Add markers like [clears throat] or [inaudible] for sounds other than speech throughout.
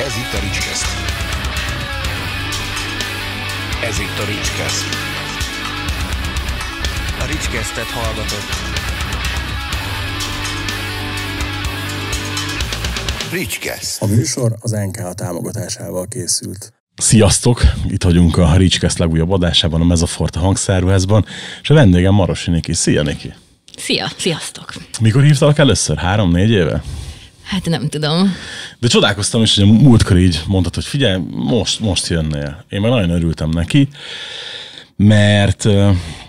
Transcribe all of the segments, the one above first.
Ez itt a Ricskeszt. Ez itt a Ricskeszt. A Ricskesztet hallgatott. Ricskeszt. A műsor az NK támogatásával készült. Sziasztok! Itt vagyunk a Ricskeszt legújabb adásában, a Mezafort a hangszervázban, és a vendégem Marosi Niki. Szia, Niki! Szia! Sziasztok! Mikor hívtalak először? Három-négy éve? Hát nem tudom. De csodálkoztam is, hogy a múltkor így mondtad, hogy figyelj, most, most jönnél. Én már nagyon örültem neki, mert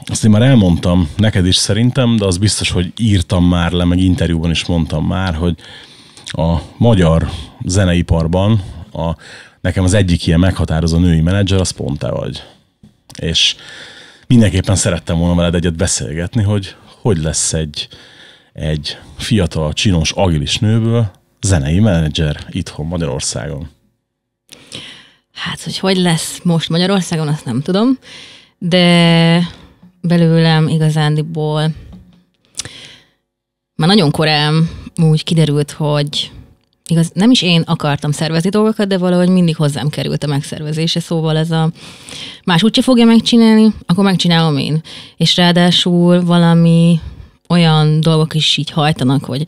azt én már elmondtam neked is szerintem, de az biztos, hogy írtam már le, meg interjúban is mondtam már, hogy a magyar zeneiparban a, nekem az egyik ilyen meghatározó női menedzser, az pont te vagy. És mindenképpen szerettem volna veled egyet beszélgetni, hogy hogy lesz egy, egy fiatal, csinos, agilis nőből zenei menedzser itthon Magyarországon? Hát, hogy hogy lesz most Magyarországon, azt nem tudom, de belőlem igazándiból már nagyon korán úgy kiderült, hogy igaz, nem is én akartam szervezni dolgokat, de valahogy mindig hozzám került a megszervezése, szóval ez a más úgyse fogja megcsinálni, akkor megcsinálom én. És ráadásul valami olyan dolgok is így hajtanak, hogy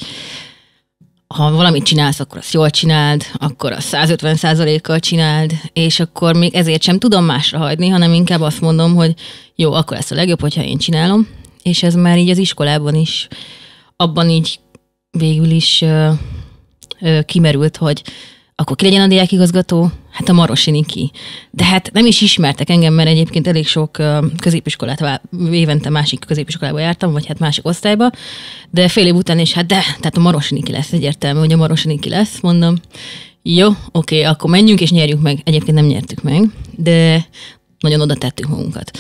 ha valamit csinálsz, akkor azt jól csináld, akkor azt 150 kal csináld, és akkor még ezért sem tudom másra hagyni, hanem inkább azt mondom, hogy jó, akkor lesz a legjobb, hogyha én csinálom, és ez már így az iskolában is, abban így végül is ö, ö, kimerült, hogy akkor ki legyen a diákigazgató? Hát a Marosi Niki. De hát nem is ismertek engem, mert egyébként elég sok középiskolát, évente másik középiskolába jártam, vagy hát másik osztályba, de fél év után is, hát de, tehát a Marosi Niki lesz, egyértelmű, hogy a Marosi Niki lesz, mondom. Jó, oké, akkor menjünk és nyerjük meg. Egyébként nem nyertük meg, de nagyon oda tettük magunkat.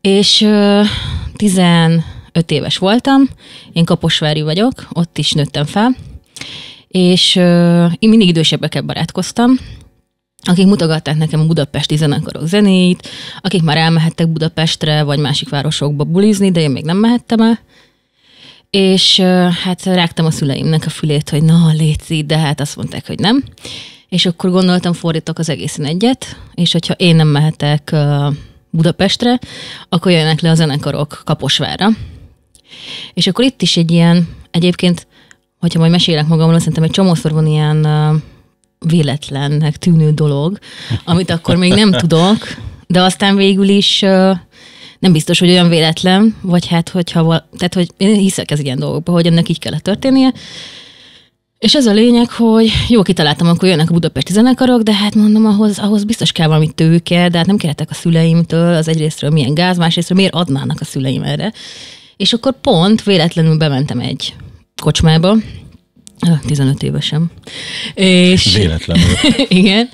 És uh, 15 éves voltam, én Kaposvári vagyok, ott is nőttem fel, és uh, én mindig idősebbekkel barátkoztam, akik mutogatták nekem a budapesti zenekarok zenéit, akik már elmehettek Budapestre vagy másik városokba bulizni, de én még nem mehettem el. És uh, hát rágtam a szüleimnek a fülét, hogy na, létsz de hát azt mondták, hogy nem. És akkor gondoltam, fordítok az egészen egyet, és hogyha én nem mehetek uh, Budapestre, akkor jönnek le a zenekarok Kaposvára. És akkor itt is egy ilyen, egyébként hogyha majd mesélek magamról, szerintem egy csomószor van ilyen véletlennek tűnő dolog, amit akkor még nem [laughs] tudok, de aztán végül is nem biztos, hogy olyan véletlen, vagy hát, hogyha, val- tehát, hogy én hiszek ez ilyen dolgokba, hogy ennek így kellett történnie, és az a lényeg, hogy jó kitaláltam, akkor jönnek a budapesti zenekarok, de hát mondom, ahhoz, ahhoz biztos kell valami tőke, de hát nem kérhetek a szüleimtől, az egyrésztről milyen gáz, másrésztről miért adnának a szüleim erre. És akkor pont véletlenül bementem egy kocsmába, 15 évesen. És, Véletlenül. [laughs] igen.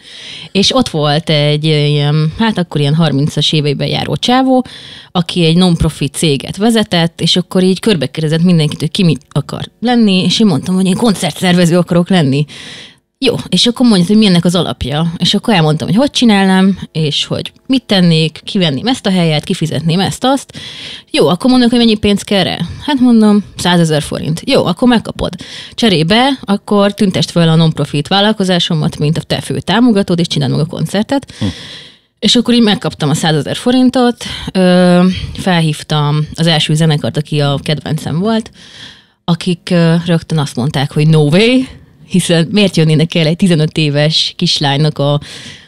És ott volt egy ilyen, hát akkor ilyen 30-as éveiben járó csávó, aki egy non-profit céget vezetett, és akkor így körbekérdezett mindenkit, hogy ki mit akar lenni, és én mondtam, hogy én koncertszervező akarok lenni. Jó, és akkor mondja, hogy milyennek az alapja. És akkor elmondtam, hogy hogy csinálnám, és hogy mit tennék, kivenném ezt a helyet, kifizetném ezt, azt. Jó, akkor mondok, hogy mennyi pénz kell erre. Hát mondom, 100 ezer forint. Jó, akkor megkapod. Cserébe, akkor tüntest fel a non-profit vállalkozásomat, mint a te fő támogatód, és csináld meg a koncertet. Hm. És akkor így megkaptam a 100 ezer forintot, ö, felhívtam az első zenekart, aki a kedvencem volt, akik ö, rögtön azt mondták, hogy no way, hiszen miért jönnének el egy 15 éves kislánynak a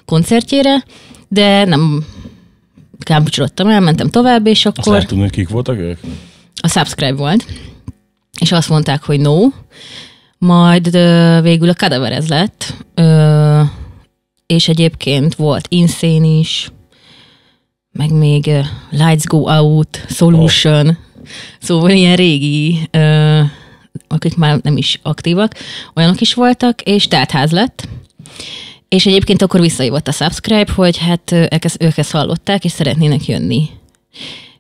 koncertjére, de nem kámpucsolottam, elmentem tovább, és akkor... Azt tudni, kik voltak ők? A Subscribe volt, és azt mondták, hogy no, majd ö, végül a ez lett, ö, és egyébként volt Insane is, meg még Lights Go Out, Solution, oh. szóval ilyen régi ö, akik már nem is aktívak, olyanok is voltak, és ház lett. És egyébként akkor visszajött a subscribe, hogy hát elkezd, ők ezt hallották, és szeretnének jönni.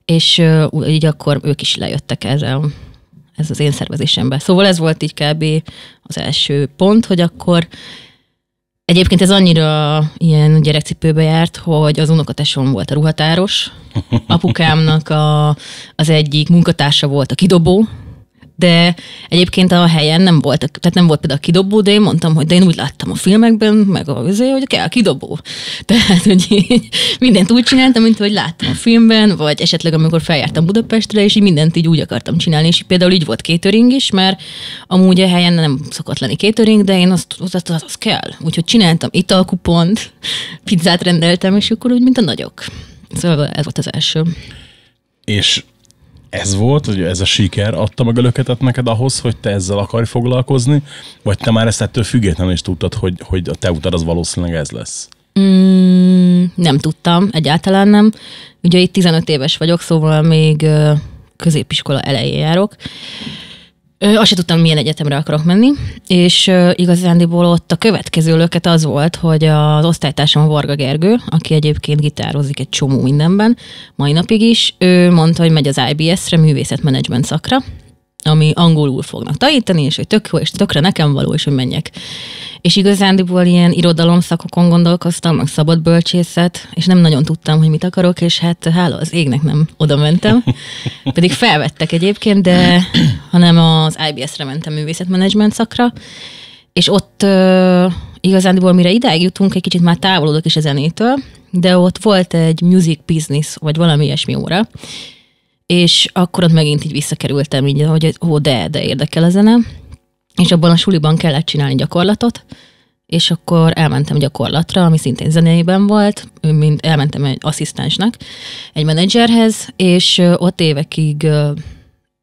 És uh, így akkor ők is lejöttek ezzel, ez az én szervezésembe. Szóval ez volt így kb. az első pont, hogy akkor Egyébként ez annyira ilyen gyerekcipőbe járt, hogy az unokatesom volt a ruhatáros, [laughs] apukámnak a, az egyik munkatársa volt a kidobó, de egyébként a helyen nem volt, tehát nem volt például kidobó, de én mondtam, hogy de én úgy láttam a filmekben, meg a azért, hogy kell kidobó. [laughs] Tehát, hogy mindent úgy csináltam, mint hogy láttam a filmben, vagy esetleg amikor feljártam Budapestre, és így mindent így úgy akartam csinálni, és például így volt kétöring is, mert amúgy a helyen nem szokott lenni kétöring, de én azt, az, azt, az kell. Úgyhogy csináltam italkupont, pizzát rendeltem, és akkor úgy, mint a nagyok. Szóval ez volt az első. És ez volt, hogy ez a siker adta meg a löketet neked ahhoz, hogy te ezzel akarj foglalkozni, vagy te már ezt ettől függetlenül is tudtad, hogy, hogy a te utad az valószínűleg ez lesz? Mm, nem tudtam, egyáltalán nem. Ugye itt 15 éves vagyok, szóval még középiskola elején járok. Ö, azt sem tudtam, milyen egyetemre akarok menni, és ö, igazándiból ott a következő löket az volt, hogy az osztálytársam Varga Gergő, aki egyébként gitározik egy csomó mindenben, mai napig is, ő mondta, hogy megy az IBS-re, művészetmenedzsment szakra, ami angolul fognak tanítani, és hogy tök jó, és tökre nekem való, és hogy menjek. És igazándiból ilyen szakokon gondolkoztam, meg bölcsészet, és nem nagyon tudtam, hogy mit akarok, és hát hála az égnek nem oda mentem. [laughs] Pedig felvettek egyébként, de [clears throat] hanem az IBS-re mentem művészetmenedzsment szakra, és ott uh, igazándiból mire ideig jutunk, egy kicsit már távolodok is a zenétől, de ott volt egy music business, vagy valami ilyesmi óra, és akkor ott megint így visszakerültem, így, hogy ó, de, de érdekel a zene. És abban a suliban kellett csinálni gyakorlatot, és akkor elmentem gyakorlatra, ami szintén zenében volt, mint elmentem egy asszisztensnek, egy menedzserhez, és ott évekig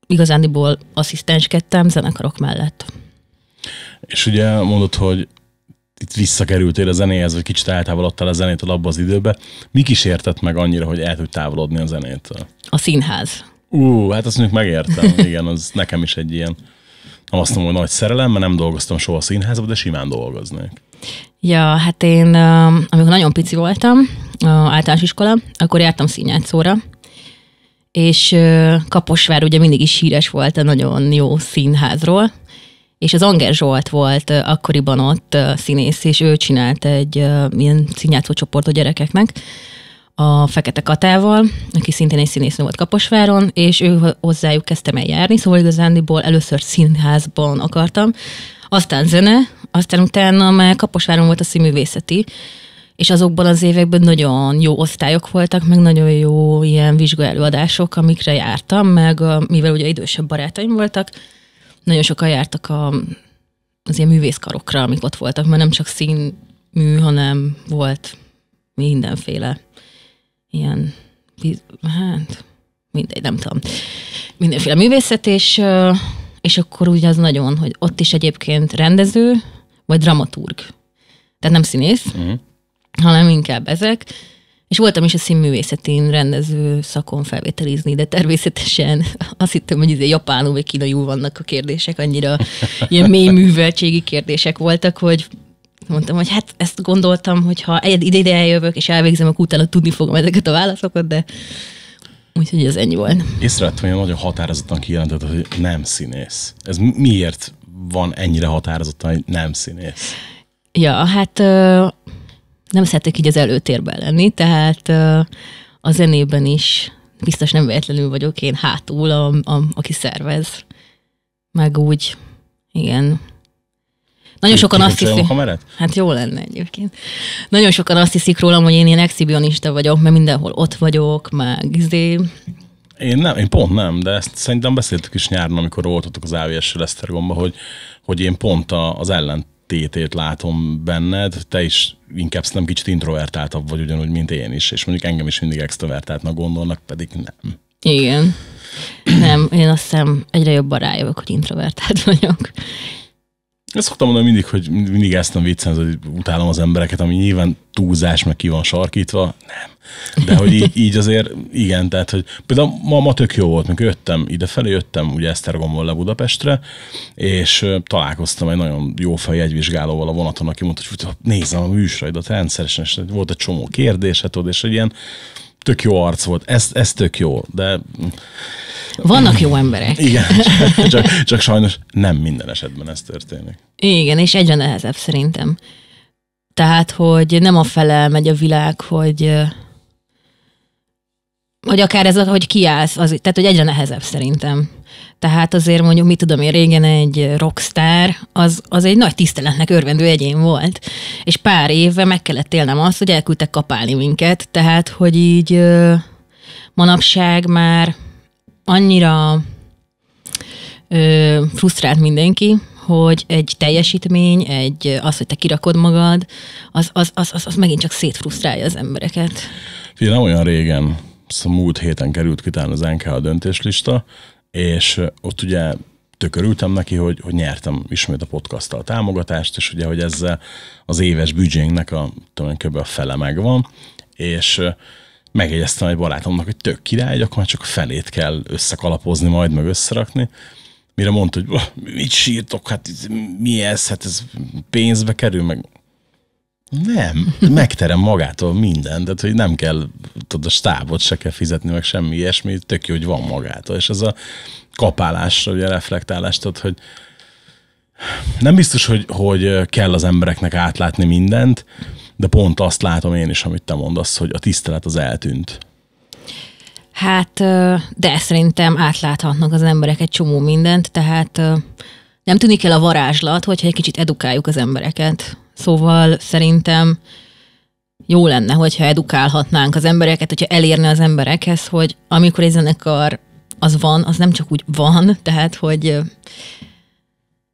igazándiból asszisztenskedtem zenekarok mellett. És ugye mondod, hogy itt visszakerültél a zenéhez, vagy kicsit eltávolodtál a zenétől abban az időbe. Mi kísértett meg annyira, hogy el tudj távolodni a zenétől? A színház. Ú, hát azt mondjuk megértem, [laughs] igen, az nekem is egy ilyen, nem azt mondom, hogy nagy szerelem, mert nem dolgoztam soha a színházban, de simán dolgoznék. Ja, hát én, um, amikor nagyon pici voltam, általános iskola, akkor jártam színjátszóra, és Kaposvár ugye mindig is híres volt a nagyon jó színházról, és az Anger Zsolt volt akkoriban ott színész, és ő csinált egy ilyen színjátszó csoport a gyerekeknek, a Fekete Katával, aki szintén egy színésznő volt Kaposváron, és ő hozzájuk kezdtem el járni, szóval igazándiból először színházban akartam, aztán zene, aztán utána már Kaposváron volt a színművészeti, és azokban az években nagyon jó osztályok voltak, meg nagyon jó ilyen vizsgaelőadások, amikre jártam, meg mivel ugye idősebb barátaim voltak, nagyon sokan jártak a, az ilyen művészkarokra, amik ott voltak, mert nem csak színmű, hanem volt mindenféle ilyen, hát mindegy, nem tudom, mindenféle művészet, és, és akkor úgy az nagyon, hogy ott is egyébként rendező, vagy dramaturg. Tehát nem színész, mm. hanem inkább ezek, és voltam is a színművészetén rendező szakon felvételizni, de természetesen [laughs] azt hittem, hogy izé japánul vagy kínaiul vannak a kérdések, annyira ilyen mély műveltségi kérdések voltak, hogy mondtam, hogy hát ezt gondoltam, hogy ha egy ide, ide eljövök és elvégzem, akkor utána tudni fogom ezeket a válaszokat, de úgyhogy ez ennyi volt. Észrevettem, hogy nagyon határozottan kijelentett, hogy nem színész. Ez miért van ennyire határozottan, hogy nem színész? Ja, hát nem szeretek így az előtérben lenni, tehát a zenében is biztos nem véletlenül vagyok én hátul, a, a, aki szervez. Meg úgy, igen. Nagyon sokan azt hiszik... Hát jó lenne egyébként. Nagyon sokan azt hiszik rólam, hogy én ilyen exhibionista vagyok, mert mindenhol ott vagyok, meg izé... Én nem, én pont nem, de ezt szerintem beszéltük is nyáron, amikor voltatok az AVS-sel Esztergomba, hogy, hogy én pont a, az ellent tétét látom benned, te is inkább nem kicsit introvertáltabb vagy ugyanúgy, mint én is, és mondjuk engem is mindig extrovertáltnak gondolnak, pedig nem. Igen. Nem, én azt hiszem egyre jobban rájövök, hogy introvertált vagyok. Ezt szoktam mondani mindig, hogy mindig ezt nem viccen, hogy utálom az embereket, ami nyilván túlzás, meg ki van sarkítva, nem. De hogy így, így azért, igen, tehát, hogy például ma, ma tök jó volt, mikor jöttem idefelé, jöttem ugye Esztergomból le Budapestre, és találkoztam egy nagyon jó fej egyvizsgálóval a vonaton, aki mondta, hogy nézzem a műsoraidat rendszeresen, és volt egy csomó kérdésed, hát és egy ilyen tök jó arc volt, ez, ez tök jó, de... Vannak jó emberek. Igen, csak, [laughs] csak, csak sajnos nem minden esetben ez történik. Igen, és egyre nehezebb szerintem. Tehát, hogy nem a felel megy a világ, hogy hogy akár ez, hogy kiállsz, az, tehát, hogy egyre nehezebb szerintem. Tehát azért mondjuk, mit tudom én, régen egy rockstar, az, az egy nagy tiszteletnek örvendő egyén volt. És pár éve meg kellett élnem azt, hogy elküldtek kapálni minket, tehát, hogy így manapság már annyira ö, frusztrált mindenki, hogy egy teljesítmény, egy az, hogy te kirakod magad, az, az, az, az, az megint csak szétfrusztrálja az embereket. Fia, nem olyan régen, szóval múlt héten került ki talán az NK a döntéslista, és ott ugye tök örültem neki, hogy, hogy nyertem ismét a podcasttal a támogatást, és ugye, hogy ezzel az éves büdzsénknek a, tudom, kb. a fele megvan, és megjegyeztem egy barátomnak, hogy tök király, akkor már csak a felét kell összekalapozni majd, meg összerakni, mire mondta, hogy mit sírtok, hát mi ez, hát ez pénzbe kerül, meg nem, megterem magától mindent, tehát hogy nem kell, tudod, a stábot se kell fizetni, meg semmi ilyesmi, tök jó, hogy van magától. És ez a kapálásra, ugye reflektálás, tudod, hogy nem biztos, hogy, hogy kell az embereknek átlátni mindent, de pont azt látom én is, amit te mondasz, hogy a tisztelet az eltűnt. Hát, de szerintem átláthatnak az emberek egy csomó mindent, tehát nem tűnik el a varázslat, hogyha egy kicsit edukáljuk az embereket Szóval szerintem jó lenne, hogyha edukálhatnánk az embereket, hogyha elérne az emberekhez, hogy amikor egy zenekar az van, az nem csak úgy van, tehát hogy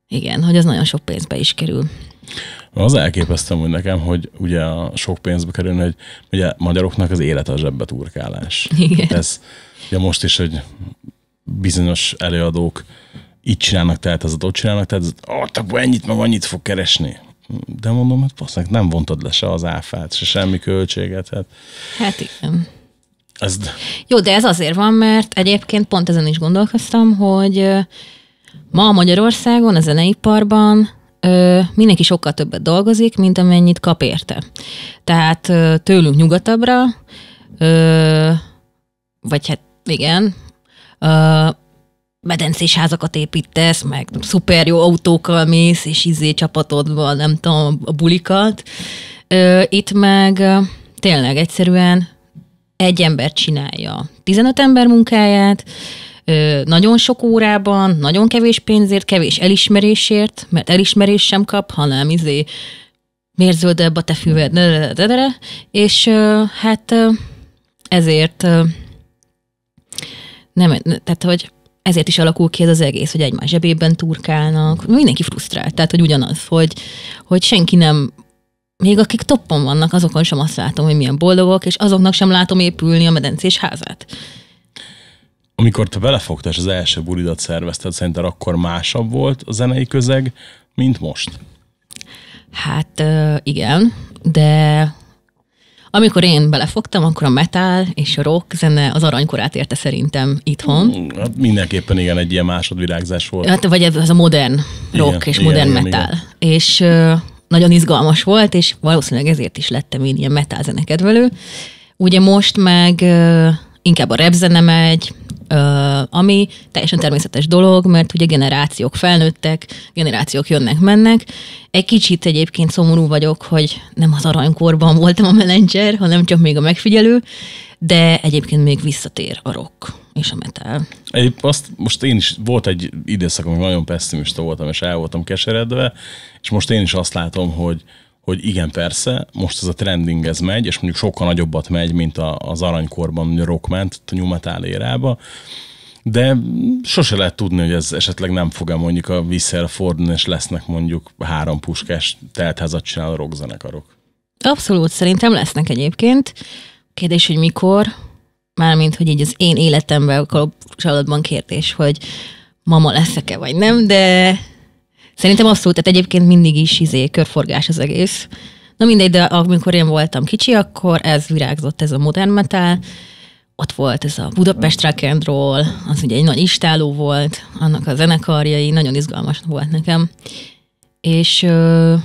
igen, hogy az nagyon sok pénzbe is kerül. Az elképesztem úgy nekem, hogy ugye a sok pénzbe kerülne, hogy ugye magyaroknak az élet a zsebbe turkálás. Igen. Ez ugye most is, hogy bizonyos előadók így csinálnak, tehát az ott csinálnak, tehát az, oh, ennyit meg annyit fog keresni de mondom, hát fasznak, nem vontad le se az áfát, se semmi költséget. Hát, hát igen. Ez... Jó, de ez azért van, mert egyébként pont ezen is gondolkoztam, hogy ma Magyarországon, a zeneiparban mindenki sokkal többet dolgozik, mint amennyit kap érte. Tehát tőlünk nyugatabbra, vagy hát igen, medencés házakat építesz, meg szuper jó autókkal mész, és izé csapatodban, nem tudom, a bulikat. Itt meg tényleg egyszerűen egy ember csinálja 15 ember munkáját, nagyon sok órában, nagyon kevés pénzért, kevés elismerésért, mert elismerés sem kap, hanem izé miért zöldebb a te füved, és hát ezért nem, tehát hogy ezért is alakul ki ez az egész, hogy egymás zsebében turkálnak, mindenki frusztrált, tehát hogy ugyanaz, hogy, hogy senki nem még akik toppon vannak, azokon sem azt látom, hogy milyen boldogok, és azoknak sem látom épülni a medencés házát. Amikor te belefogtál, és az első buridat szervezted, szerinted akkor másabb volt a zenei közeg, mint most? Hát igen, de amikor én belefogtam, akkor a metal és a rock zene az aranykorát érte szerintem itthon. Hmm, hát mindenképpen igen, egy ilyen másodvirágzás volt. Hát, vagy ez a modern rock igen, és igen, modern igen, metal. Igen. És ö, nagyon izgalmas volt, és valószínűleg ezért is lettem én ilyen metal zenekedvelő. Ugye most meg ö, inkább a rap zene megy, ami teljesen természetes dolog, mert ugye generációk felnőttek, generációk jönnek-mennek. Egy kicsit egyébként szomorú vagyok, hogy nem az aranykorban voltam a menedzser, hanem csak még a megfigyelő, de egyébként még visszatér a rock és a metal. Épp azt most én is, volt egy időszak, amikor nagyon pessimista voltam, és el voltam keseredve, és most én is azt látom, hogy, hogy igen, persze, most ez a trending ez megy, és mondjuk sokkal nagyobbat megy, mint a az aranykorban, a rockment, a new érába, de sose lehet tudni, hogy ez esetleg nem fog-e mondjuk a visszel fordulni, és lesznek mondjuk három puskás teltházat a rockzenekarok. Abszolút, szerintem lesznek egyébként. Kérdés, hogy mikor, mármint, hogy így az én életemben kapcsolatban kérdés, hogy mama leszek-e vagy nem, de Szerintem abszolút, tehát egyébként mindig is izé, körforgás az egész. Na mindegy, de amikor én voltam kicsi, akkor ez virágzott, ez a modern metal, ott volt ez a Budapest rock and roll, az ugye egy nagy istáló volt, annak a zenekarjai, nagyon izgalmas volt nekem. És ö,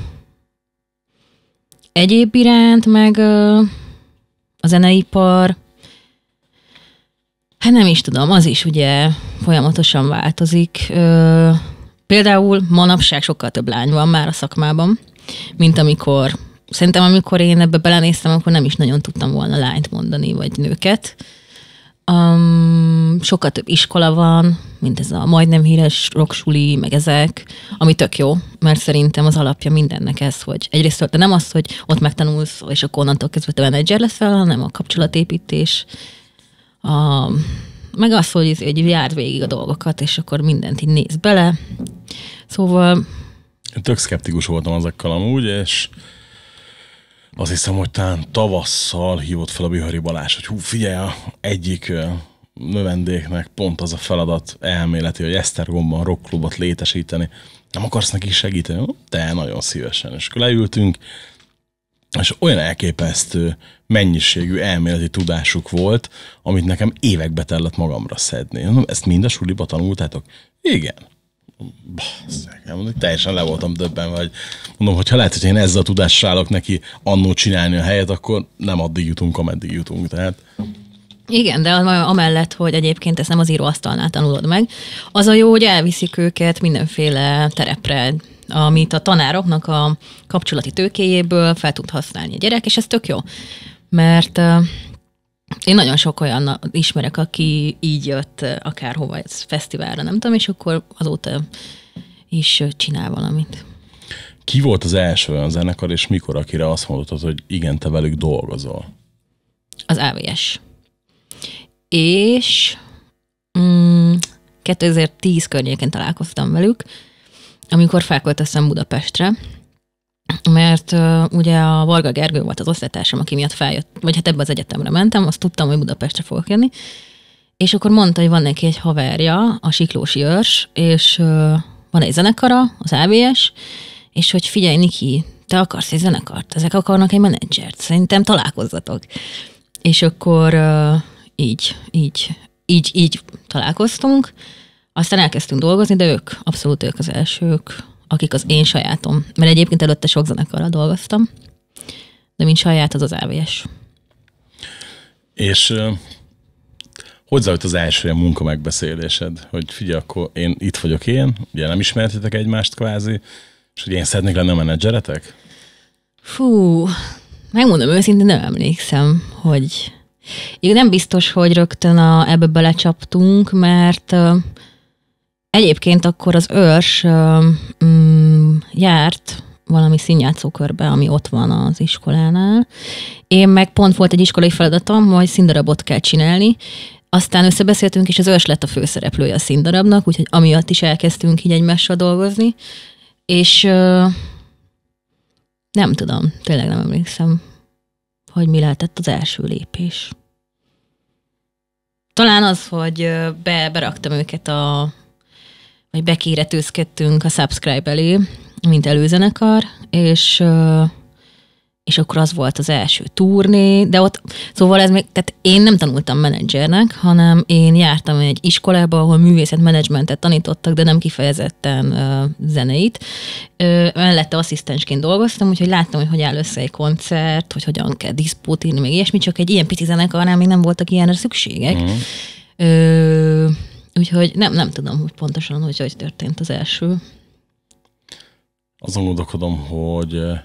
egyéb iránt meg ö, a zeneipar, hát nem is tudom, az is ugye folyamatosan változik. Ö, Például manapság sokkal több lány van már a szakmában, mint amikor, szerintem amikor én ebbe belenéztem, akkor nem is nagyon tudtam volna lányt mondani, vagy nőket. Um, sokkal több iskola van, mint ez a majdnem híres rocksuli, meg ezek, ami tök jó, mert szerintem az alapja mindennek ez, hogy egyrészt de nem az, hogy ott megtanulsz, és akkor onnantól kezdve te menedzser leszel, hanem a kapcsolatépítés, a meg az, hogy, hogy jár végig a dolgokat, és akkor mindent így néz bele. Szóval... Én tök szkeptikus voltam azokkal amúgy, és azt hiszem, hogy talán tavasszal hívott fel a Bihari Balázs, hogy hú, figyelj, a egyik növendéknek pont az a feladat elméleti, hogy Esztergomban rockklubot létesíteni. Nem akarsz neki segíteni? Te nagyon szívesen. És akkor leültünk, és olyan elképesztő mennyiségű elméleti tudásuk volt, amit nekem évekbe tellett magamra szedni. Mondom, ezt mind a suliba tanultátok? Igen. Basszak, mondom, teljesen le voltam döbben, vagy mondom, hogyha lehet, hogy én ezzel a tudással állok neki annó csinálni a helyet, akkor nem addig jutunk, ameddig jutunk. Tehát igen, de amellett, hogy egyébként ezt nem az íróasztalnál tanulod meg, az a jó, hogy elviszik őket mindenféle terepre, amit a tanároknak a kapcsolati tőkéjéből fel tud használni a gyerek, és ez tök jó, mert én nagyon sok olyan ismerek, aki így jött akárhova, ez fesztiválra, nem tudom, és akkor azóta is csinál valamit. Ki volt az első olyan zenekar, és mikor, akire azt mondtad, hogy igen, te velük dolgozol? Az AVS. És mm, 2010 környéken találkoztam velük, amikor felköltöztem Budapestre, mert uh, ugye a Varga Gergő volt az osztálytársam, aki miatt feljött, vagy hát ebbe az egyetemre mentem, azt tudtam, hogy Budapestre fogok jönni, és akkor mondta, hogy van neki egy haverja, a Siklós Jörs, és uh, van egy zenekara, az AVS, és hogy figyelj, Niki, te akarsz egy zenekart, ezek akarnak egy menedzsert, szerintem találkozzatok. És akkor uh, így, így, így, így találkoztunk, aztán elkezdtünk dolgozni, de ők, abszolút ők az elsők, akik az én sajátom. Mert egyébként előtte sok zenekarral dolgoztam, de mint saját az az AVS. És hogy zajlott az első a munka megbeszélésed, hogy figyelj, akkor én itt vagyok én, ugye nem ismertetek egymást kvázi, és hogy én szeretnék lenni a menedzseretek? Fú, megmondom őszintén, nem emlékszem, hogy igen, nem biztos, hogy rögtön a, ebbe belecsaptunk, mert uh, Egyébként akkor az őrs mm, járt valami színjátszókörbe, ami ott van az iskolánál. Én meg pont volt egy iskolai feladatom, hogy színdarabot kell csinálni, aztán összebeszéltünk, és az őrs lett a főszereplője a színdarabnak, úgyhogy amiatt is elkezdtünk így egymással dolgozni, és nem tudom, tényleg nem emlékszem, hogy mi lehetett az első lépés. Talán az, hogy be, beraktam őket a vagy bekéretőzkedtünk a subscribe elé, mint előzenekar, és és akkor az volt az első turné, de ott, szóval ez még, tehát én nem tanultam menedzsernek, hanem én jártam egy iskolába, ahol művészetmenedzsmentet tanítottak, de nem kifejezetten uh, zeneit. Uh, mellette asszisztensként dolgoztam, úgyhogy láttam, hogy hogy áll össze egy koncert, hogy hogyan kell diszpót írni, még ilyesmi, csak egy ilyen pici zenekarnál még nem voltak ilyenre szükségek. Mm. Ö, uh, Úgyhogy nem, nem tudom hogy pontosan, hogy hogy történt az első. Azon gondolkodom, hogy eh,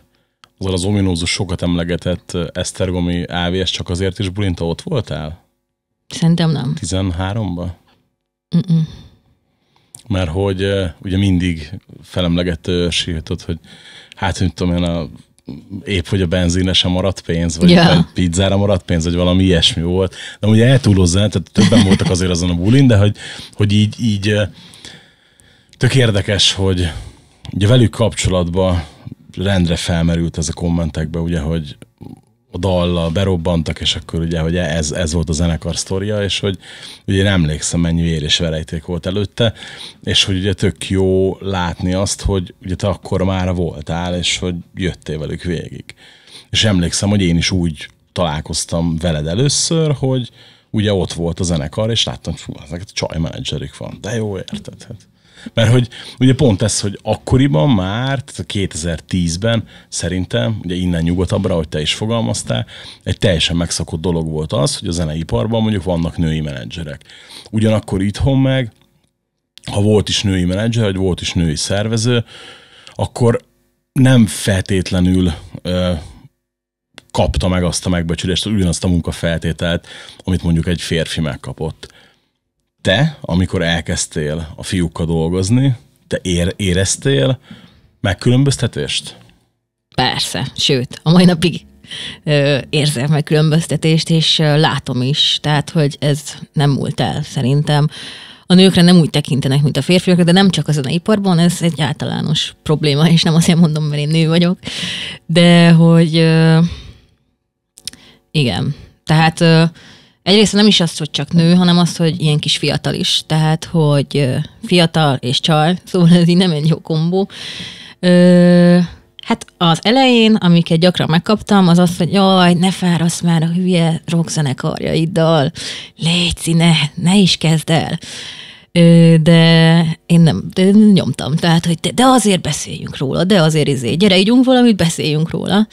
azzal az ominózus sokat emlegetett eh, Esztergomi AVS csak azért is bulinta ott voltál? Szerintem nem. 13-ba? Mm-mm. Mert hogy eh, ugye mindig felemlegett Örsi, hogy hát, hogy tudom én, a épp, hogy a benzine sem maradt pénz, vagy yeah. a pizzára maradt pénz, vagy valami ilyesmi volt. De ugye eltúlozzá, tehát többen voltak azért azon a bulin, de hogy, hogy így, így tök érdekes, hogy ugye velük kapcsolatban rendre felmerült ez a kommentekbe, ugye, hogy a dallal berobbantak, és akkor ugye, hogy ez, ez volt a zenekar sztoria, és hogy ugye nem emlékszem, mennyi ér és verejték volt előtte, és hogy ugye tök jó látni azt, hogy ugye te akkor már voltál, és hogy jöttél velük végig. És emlékszem, hogy én is úgy találkoztam veled először, hogy ugye ott volt a zenekar, és láttam, hogy fú, ezeket csaj menedzserük van. De jó, érted? Hát mert hogy ugye pont ez, hogy akkoriban már, 2010-ben szerintem, ugye innen nyugatabbra, ahogy te is fogalmaztál, egy teljesen megszakott dolog volt az, hogy a zeneiparban mondjuk vannak női menedzserek. Ugyanakkor itthon meg, ha volt is női menedzser, vagy volt is női szervező, akkor nem feltétlenül ö, kapta meg azt a megbecsülést, ugyanazt a munkafeltételt, amit mondjuk egy férfi megkapott. Te, amikor elkezdtél a fiúkkal dolgozni, te ér, éreztél megkülönböztetést? Persze, sőt, a mai napig érzem meg különböztetést, és látom is, tehát, hogy ez nem múlt el szerintem. A nőkre nem úgy tekintenek, mint a férfiakra, de nem csak az a zeneiparban, ez egy általános probléma, és nem azért mondom, mert én nő vagyok, de hogy igen, tehát Egyrészt nem is az, hogy csak nő, hanem az, hogy ilyen kis fiatal is. Tehát, hogy fiatal és csaj, [laughs] szóval ez így nem egy jó kombó. Ö, hát az elején, amiket gyakran megkaptam, az az, hogy jaj, ne fárasz már a hülye rockzenekarjaiddal, légy színe, ne is kezd el de én nem de nyomtam, tehát, hogy de, de azért beszéljünk róla, de azért izé, gyere, ígyunk valamit, beszéljünk róla.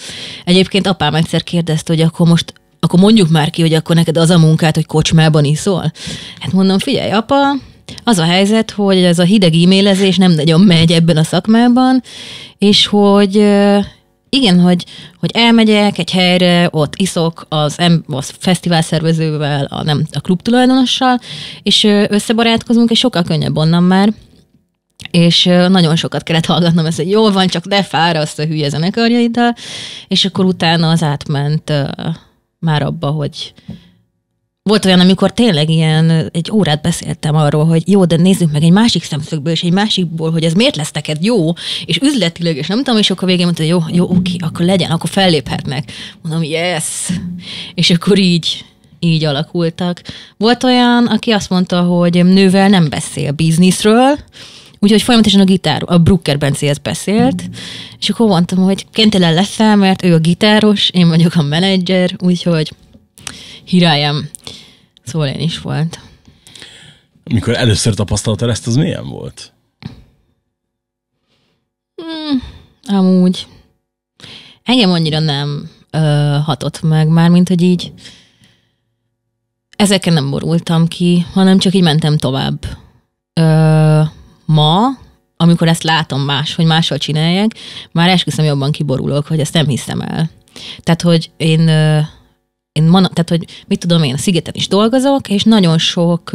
Egyébként apám egyszer kérdezte, hogy akkor most akkor mondjuk már ki, hogy akkor neked az a munkát, hogy kocsmában iszol. Hát mondom, figyelj, apa, az a helyzet, hogy ez a hideg e-mailezés nem nagyon megy ebben a szakmában, és hogy igen, hogy, hogy elmegyek egy helyre, ott iszok az, az fesztivál szervezővel, a, nem, a klub tulajdonossal, és összebarátkozunk, és sokkal könnyebb onnan már. És nagyon sokat kellett hallgatnom ezt, hogy jól van, csak de fáraszt a hülye zenekarjaiddal, és akkor utána az átment már abba, hogy volt olyan, amikor tényleg ilyen egy órát beszéltem arról, hogy jó, de nézzük meg egy másik szemszögből és egy másikból, hogy ez miért lesz neked jó, és üzletileg, és nem tudom, és akkor végén mondta, jó, jó, oké, akkor legyen, akkor felléphetnek. Mondom, yes! És akkor így így alakultak. Volt olyan, aki azt mondta, hogy nővel nem beszél bizniszről, Úgyhogy folyamatosan a gitár, a Brooker Bencéhez beszélt, mm. és akkor mondtam, hogy kénytelen leszel, mert ő a gitáros, én vagyok a menedzser, úgyhogy hirályem. Szóval én is volt. Mikor először tapasztaltál ezt, az milyen volt? Mm, amúgy engem annyira nem ö, hatott meg már, mint hogy így ezeken nem borultam ki, hanem csak így mentem tovább. Ö, ma, amikor ezt látom más, hogy máshol csinálják, már esküszöm jobban kiborulok, hogy ezt nem hiszem el. Tehát, hogy én, én man, tehát, hogy mit tudom én, a Szigeten is dolgozok, és nagyon sok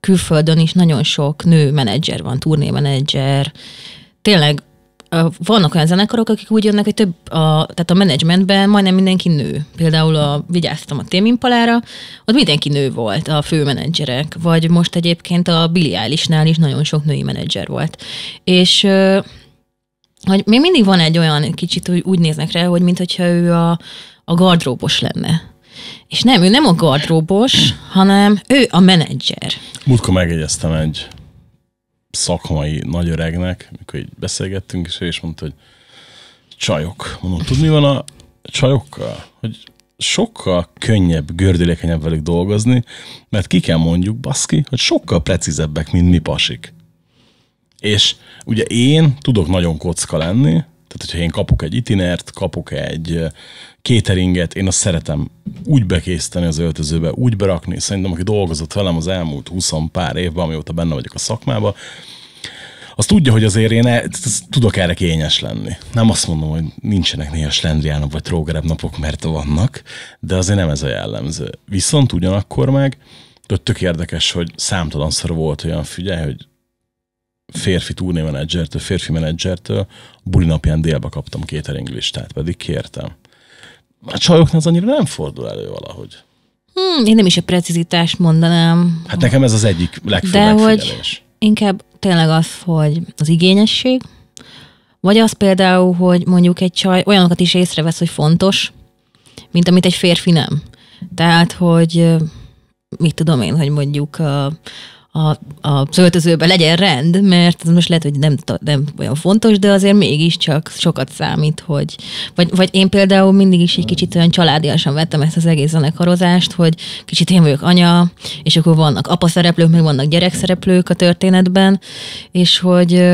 külföldön is nagyon sok nő menedzser van, turné menedzser, tényleg vannak olyan zenekarok, akik úgy jönnek, hogy több, a, tehát a menedzsmentben majdnem mindenki nő. Például a, vigyáztam a Témimpalára, ott mindenki nő volt, a menedzserek, vagy most egyébként a biliálisnál is nagyon sok női menedzser volt. És hogy még mindig van egy olyan kicsit, hogy úgy néznek rá, hogy mintha ő a, a gardróbos lenne. És nem, ő nem a gardróbos, hanem ő a menedzser. Múltkor megjegyeztem egy szakmai nagyöregnek, mikor így beszélgettünk, és ő is mondta, hogy csajok. Mondom, tudni mi van a csajokkal? Hogy sokkal könnyebb, gördülékenyebb velük dolgozni, mert ki kell mondjuk, baszki, hogy sokkal precízebbek, mint mi pasik. És ugye én tudok nagyon kocka lenni, tehát, hogyha én kapok egy itinert, kapok egy kéteringet, én azt szeretem úgy bekészíteni az öltözőbe, úgy berakni. Szerintem, aki dolgozott velem az elmúlt 20 pár évben, amióta benne vagyok a szakmában, azt tudja, hogy azért én el, tudok erre kényes lenni. Nem azt mondom, hogy nincsenek néha slendriánok vagy trógerebb napok, mert vannak, de azért nem ez a jellemző. Viszont ugyanakkor meg, tök érdekes, hogy számtalanszor volt olyan figyelj, hogy férfi turnémenedzsertől, férfi menedzsertől, buli napján délbe kaptam két listát, pedig kértem. A csajoknál az annyira nem fordul elő valahogy. Hmm, én nem is a precizitást mondanám. Hát nekem ez az egyik legfőbb De hogy inkább tényleg az, hogy az igényesség, vagy az például, hogy mondjuk egy csaj olyanokat is észrevesz, hogy fontos, mint amit egy férfi nem. Tehát, hogy mit tudom én, hogy mondjuk a, a szöltözőben legyen rend, mert ez most lehet, hogy nem, nem olyan fontos, de azért mégiscsak sokat számít, hogy... Vagy, vagy én például mindig is egy kicsit olyan családiasan vettem ezt az egész zenekarozást, hogy kicsit én vagyok anya, és akkor vannak apa szereplők, meg vannak gyerek szereplők a történetben, és hogy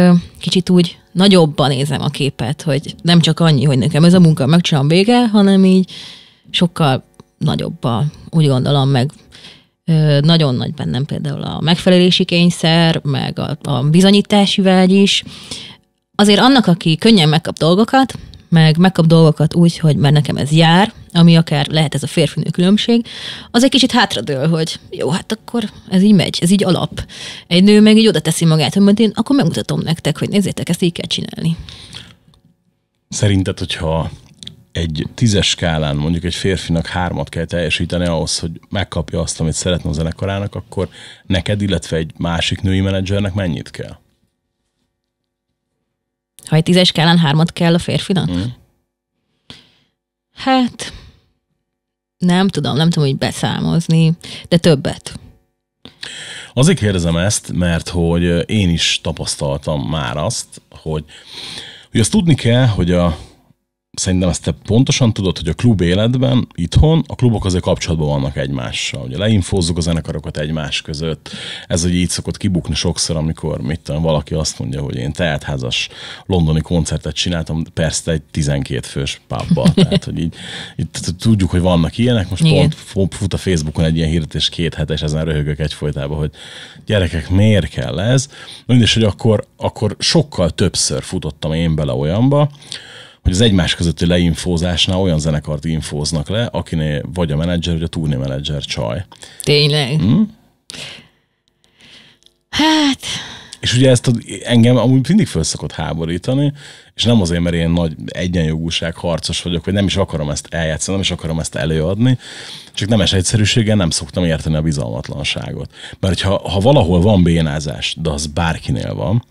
kicsit úgy nagyobban nézem a képet, hogy nem csak annyi, hogy nekem ez a munka megcsinálom vége, hanem így sokkal nagyobban, úgy gondolom, meg nagyon nagy bennem például a megfelelési kényszer, meg a, a bizonyítási vágy is. Azért annak, aki könnyen megkap dolgokat, meg megkap dolgokat úgy, hogy mert nekem ez jár, ami akár lehet ez a férfinő különbség, az egy kicsit hátradől, hogy jó, hát akkor ez így megy, ez így alap. Egy nő meg így oda teszi magát, hogy én akkor megmutatom nektek, hogy nézzétek, ezt így kell csinálni. Szerinted, hogyha egy tízes skálán mondjuk egy férfinak hármat kell teljesíteni ahhoz, hogy megkapja azt, amit szeretne a zenekarának, akkor neked, illetve egy másik női menedzsernek mennyit kell? Ha egy tízes skálán hármat kell a férfinak? Hmm. Hát, nem tudom, nem tudom, hogy beszámozni, de többet. Azért kérdezem ezt, mert hogy én is tapasztaltam már azt, hogy, hogy azt tudni kell, hogy a szerintem ezt te pontosan tudod, hogy a klub életben itthon a klubok azért kapcsolatban vannak egymással. Ugye leinfózzuk a zenekarokat egymás között. Ez ugye így szokott kibukni sokszor, amikor mit tudom, valaki azt mondja, hogy én teltházas londoni koncertet csináltam, persze egy 12 fős pubba. [laughs] Tehát, hogy így, így tudjuk, hogy vannak ilyenek. Most Igen. pont fut a Facebookon egy ilyen hirdetés két hetes, ezen röhögök egyfolytában, hogy gyerekek, miért kell ez? Mindig, hogy akkor, akkor sokkal többször futottam én bele olyanba, hogy az egymás közötti leinfózásnál olyan zenekart infóznak le, akinél vagy a menedzser, vagy a turné menedzser csaj. Tényleg? Hmm? Hát... És ugye ezt engem amúgy mindig föl szokott háborítani, és nem azért, mert én nagy egyenjogúság harcos vagyok, vagy nem is akarom ezt eljátszani, nem is akarom ezt előadni, csak nemes egyszerűséggel nem szoktam érteni a bizalmatlanságot. Mert ha, ha valahol van bénázás, de az bárkinél van,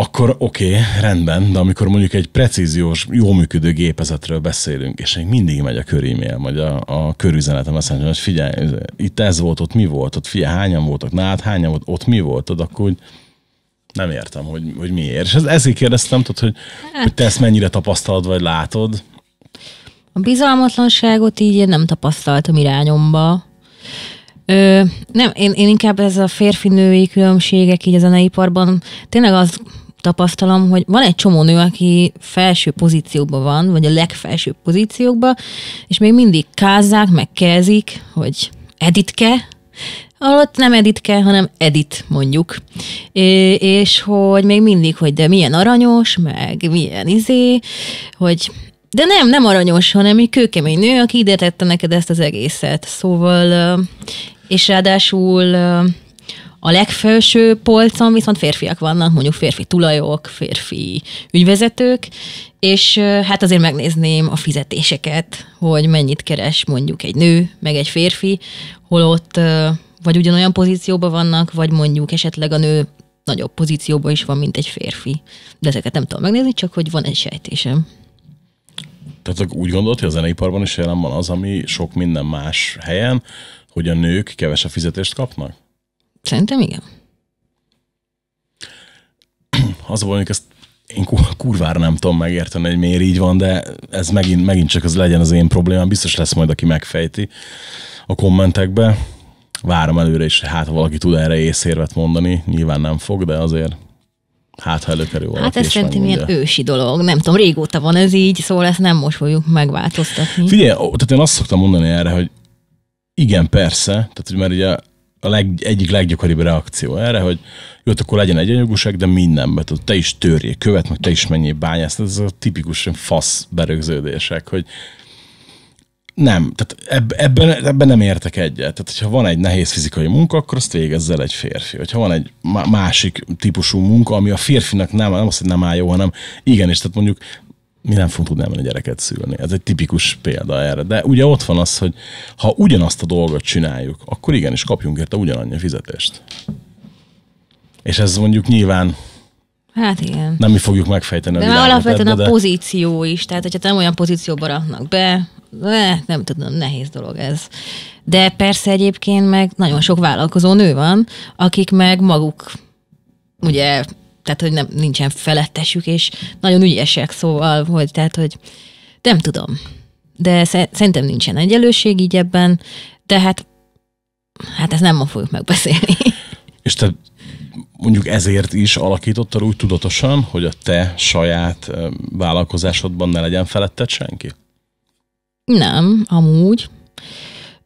akkor oké, okay, rendben, de amikor mondjuk egy precíziós, jó működő gépezetről beszélünk, és még mindig megy a körímél, vagy a, a körüzenetem, azt mondja, hogy figyelj, itt ez volt, ott mi volt, ott figyelj, hányan voltak, nálad hát hányan volt, ott mi volt, ott akkor nem értem, hogy, hogy miért. És ez, ezért kérdeztem, tudod, hogy, hogy te ezt mennyire tapasztalod, vagy látod. A bizalmatlanságot így én nem tapasztaltam irányomba. Ö, nem, én, én inkább ez a férfi-női különbségek így a zeneiparban, tényleg az tapasztalom, hogy van egy csomó nő, aki felső pozícióban van, vagy a legfelsőbb pozíciókban, és még mindig kázzák, meg kezik, hogy editke, alatt nem editke, hanem edit mondjuk. É, és hogy még mindig, hogy de milyen aranyos, meg milyen izé, hogy de nem, nem aranyos, hanem egy kőkemény nő, aki ide tette neked ezt az egészet. Szóval, és ráadásul a legfelső polcon viszont férfiak vannak, mondjuk férfi tulajok, férfi ügyvezetők, és hát azért megnézném a fizetéseket, hogy mennyit keres mondjuk egy nő, meg egy férfi, holott vagy ugyanolyan pozícióban vannak, vagy mondjuk esetleg a nő nagyobb pozícióban is van, mint egy férfi. De ezeket nem tudom megnézni, csak hogy van egy sejtésem. Tehát úgy gondolod, hogy a zeneiparban is jelen van az, ami sok minden más helyen, hogy a nők kevesebb fizetést kapnak? Szerintem igen. Az volt, hogy ezt én kurvára nem tudom megérteni, hogy miért így van, de ez megint, megint csak az legyen az én problémám. Biztos lesz majd, aki megfejti a kommentekbe. Várom előre, és hát ha valaki tud erre észérvet mondani, nyilván nem fog, de azért Hát, ha előkerül valaki, Hát ez szerintem ilyen ősi dolog. Nem tudom, régóta van ez így, szóval ezt nem most fogjuk megváltoztatni. Figyelj, tehát én azt szoktam mondani erre, hogy igen, persze, tehát hogy mert ugye a leg, egyik leggyakoribb reakció erre, hogy jó, akkor legyen egyenjogúság, de mindenbe, tudod, te is törjél követ, meg te is mennyi bányászt. ez a tipikus fasz berögződések, hogy nem, tehát ebben, ebben nem értek egyet. Tehát, hogyha van egy nehéz fizikai munka, akkor azt végezzel egy férfi. Hogyha van egy másik típusú munka, ami a férfinak nem, nem azt, hogy nem áll jó, hanem igenis, tehát mondjuk mi nem fogunk tudni elmenni gyereket szülni. Ez egy tipikus példa erre. De ugye ott van az, hogy ha ugyanazt a dolgot csináljuk, akkor igenis kapjunk érte ugyanannyi fizetést. És ez mondjuk nyilván Hát igen. Nem mi fogjuk megfejteni. De a alapvetően ebbe, a pozíció is, tehát hogyha nem olyan pozícióba raknak be, de nem tudom, nehéz dolog ez. De persze egyébként meg nagyon sok vállalkozó nő van, akik meg maguk ugye tehát hogy nem, nincsen felettesük, és nagyon ügyesek, szóval, hogy tehát, hogy nem tudom. De szerintem nincsen egyenlőség így ebben, de hát, hát ezt nem ma fogjuk megbeszélni. [laughs] És te mondjuk ezért is alakítottad úgy tudatosan, hogy a te saját vállalkozásodban ne legyen feletted senki? Nem, amúgy.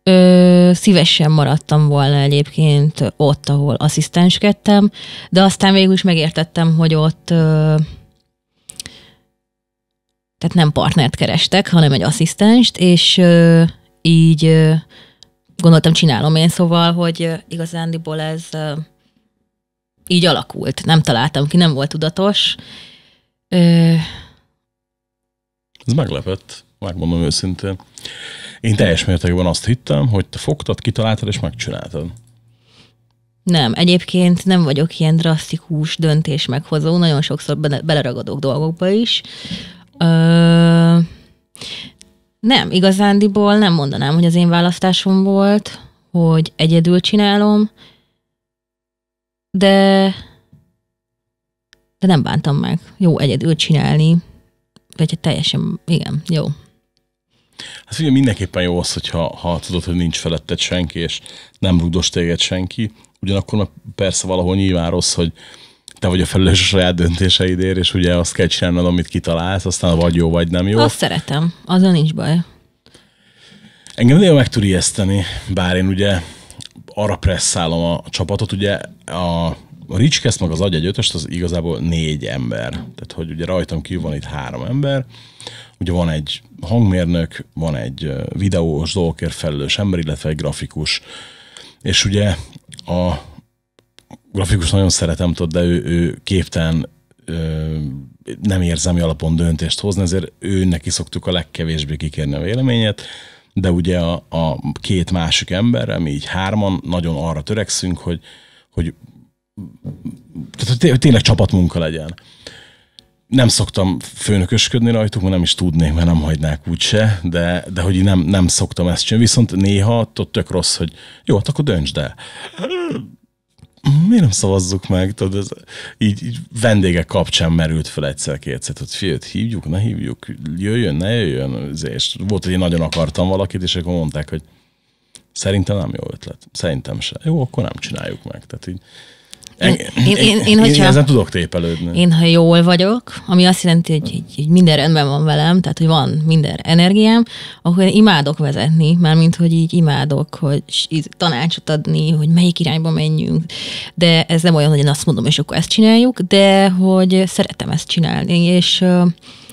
Ö, szívesen maradtam volna egyébként ott, ahol asszisztenskedtem, de aztán végül is megértettem, hogy ott ö, tehát nem partnert kerestek, hanem egy asszisztenst, és ö, így ö, gondoltam, csinálom én, szóval, hogy ö, igazándiból ez ö, így alakult. Nem találtam ki, nem volt tudatos. Ö, ez meglepett, megmondom őszintén. Én teljes mértékben azt hittem, hogy te fogtad, kitaláltad és megcsináltad. Nem, egyébként nem vagyok ilyen drasztikus döntés meghozó, nagyon sokszor be- beleragadok dolgokba is. Ö... Nem, igazándiból nem mondanám, hogy az én választásom volt, hogy egyedül csinálom, de, de nem bántam meg. Jó egyedül csinálni, vagy hát teljesen, igen, jó. Hát ugye mindenképpen jó az, hogyha, ha tudod, hogy nincs feletted senki, és nem rugdos téged senki. Ugyanakkor persze valahol nyilván rossz, hogy te vagy a felelős a saját döntéseidért, és ugye azt kell csinálnod, amit kitalálsz, aztán vagy jó, vagy nem jó. Azt szeretem, azon nincs baj. Engem néha meg tud ijeszteni, bár én ugye arra presszálom a csapatot, ugye a a Ricskeszt meg az agy egy ötöst, az igazából négy ember. Tehát, hogy ugye rajtam kívül van itt három ember, Ugye van egy hangmérnök, van egy videós dolgokért felelős ember, illetve egy grafikus. És ugye a grafikus nagyon szeretem, tudod, de ő, ő képtelen nem érzemi alapon döntést hozni, ezért ő neki szoktuk a legkevésbé kikérni a véleményet, de ugye a, a két másik ember, mi így hárman nagyon arra törekszünk, hogy, hogy tehát, hogy tényleg csapatmunka legyen nem szoktam főnökösködni rajtuk, mert nem is tudnék, mert nem hagynák úgyse, de, de hogy nem, nem szoktam ezt csinálni. Viszont néha ott tök rossz, hogy jó, hát akkor döntsd el. Miért nem szavazzuk meg? Tudod, ez, így, így, vendégek kapcsán merült fel egyszer-kétszer, hogy fiat, hívjuk, ne hívjuk, jöjjön, ne jöjjön. És volt, hogy én nagyon akartam valakit, és akkor mondták, hogy szerintem nem jó ötlet. Szerintem se. Jó, akkor nem csináljuk meg. Tehát így én, én, én, én, hogyha, én ezen tudok tépelődni. Én, ha jól vagyok, ami azt jelenti, hogy, hogy, hogy minden rendben van velem, tehát, hogy van minden energiám, akkor én imádok vezetni, mármint, hogy így imádok, hogy így tanácsot adni, hogy melyik irányba menjünk. De ez nem olyan, hogy én azt mondom, és akkor ezt csináljuk, de hogy szeretem ezt csinálni, és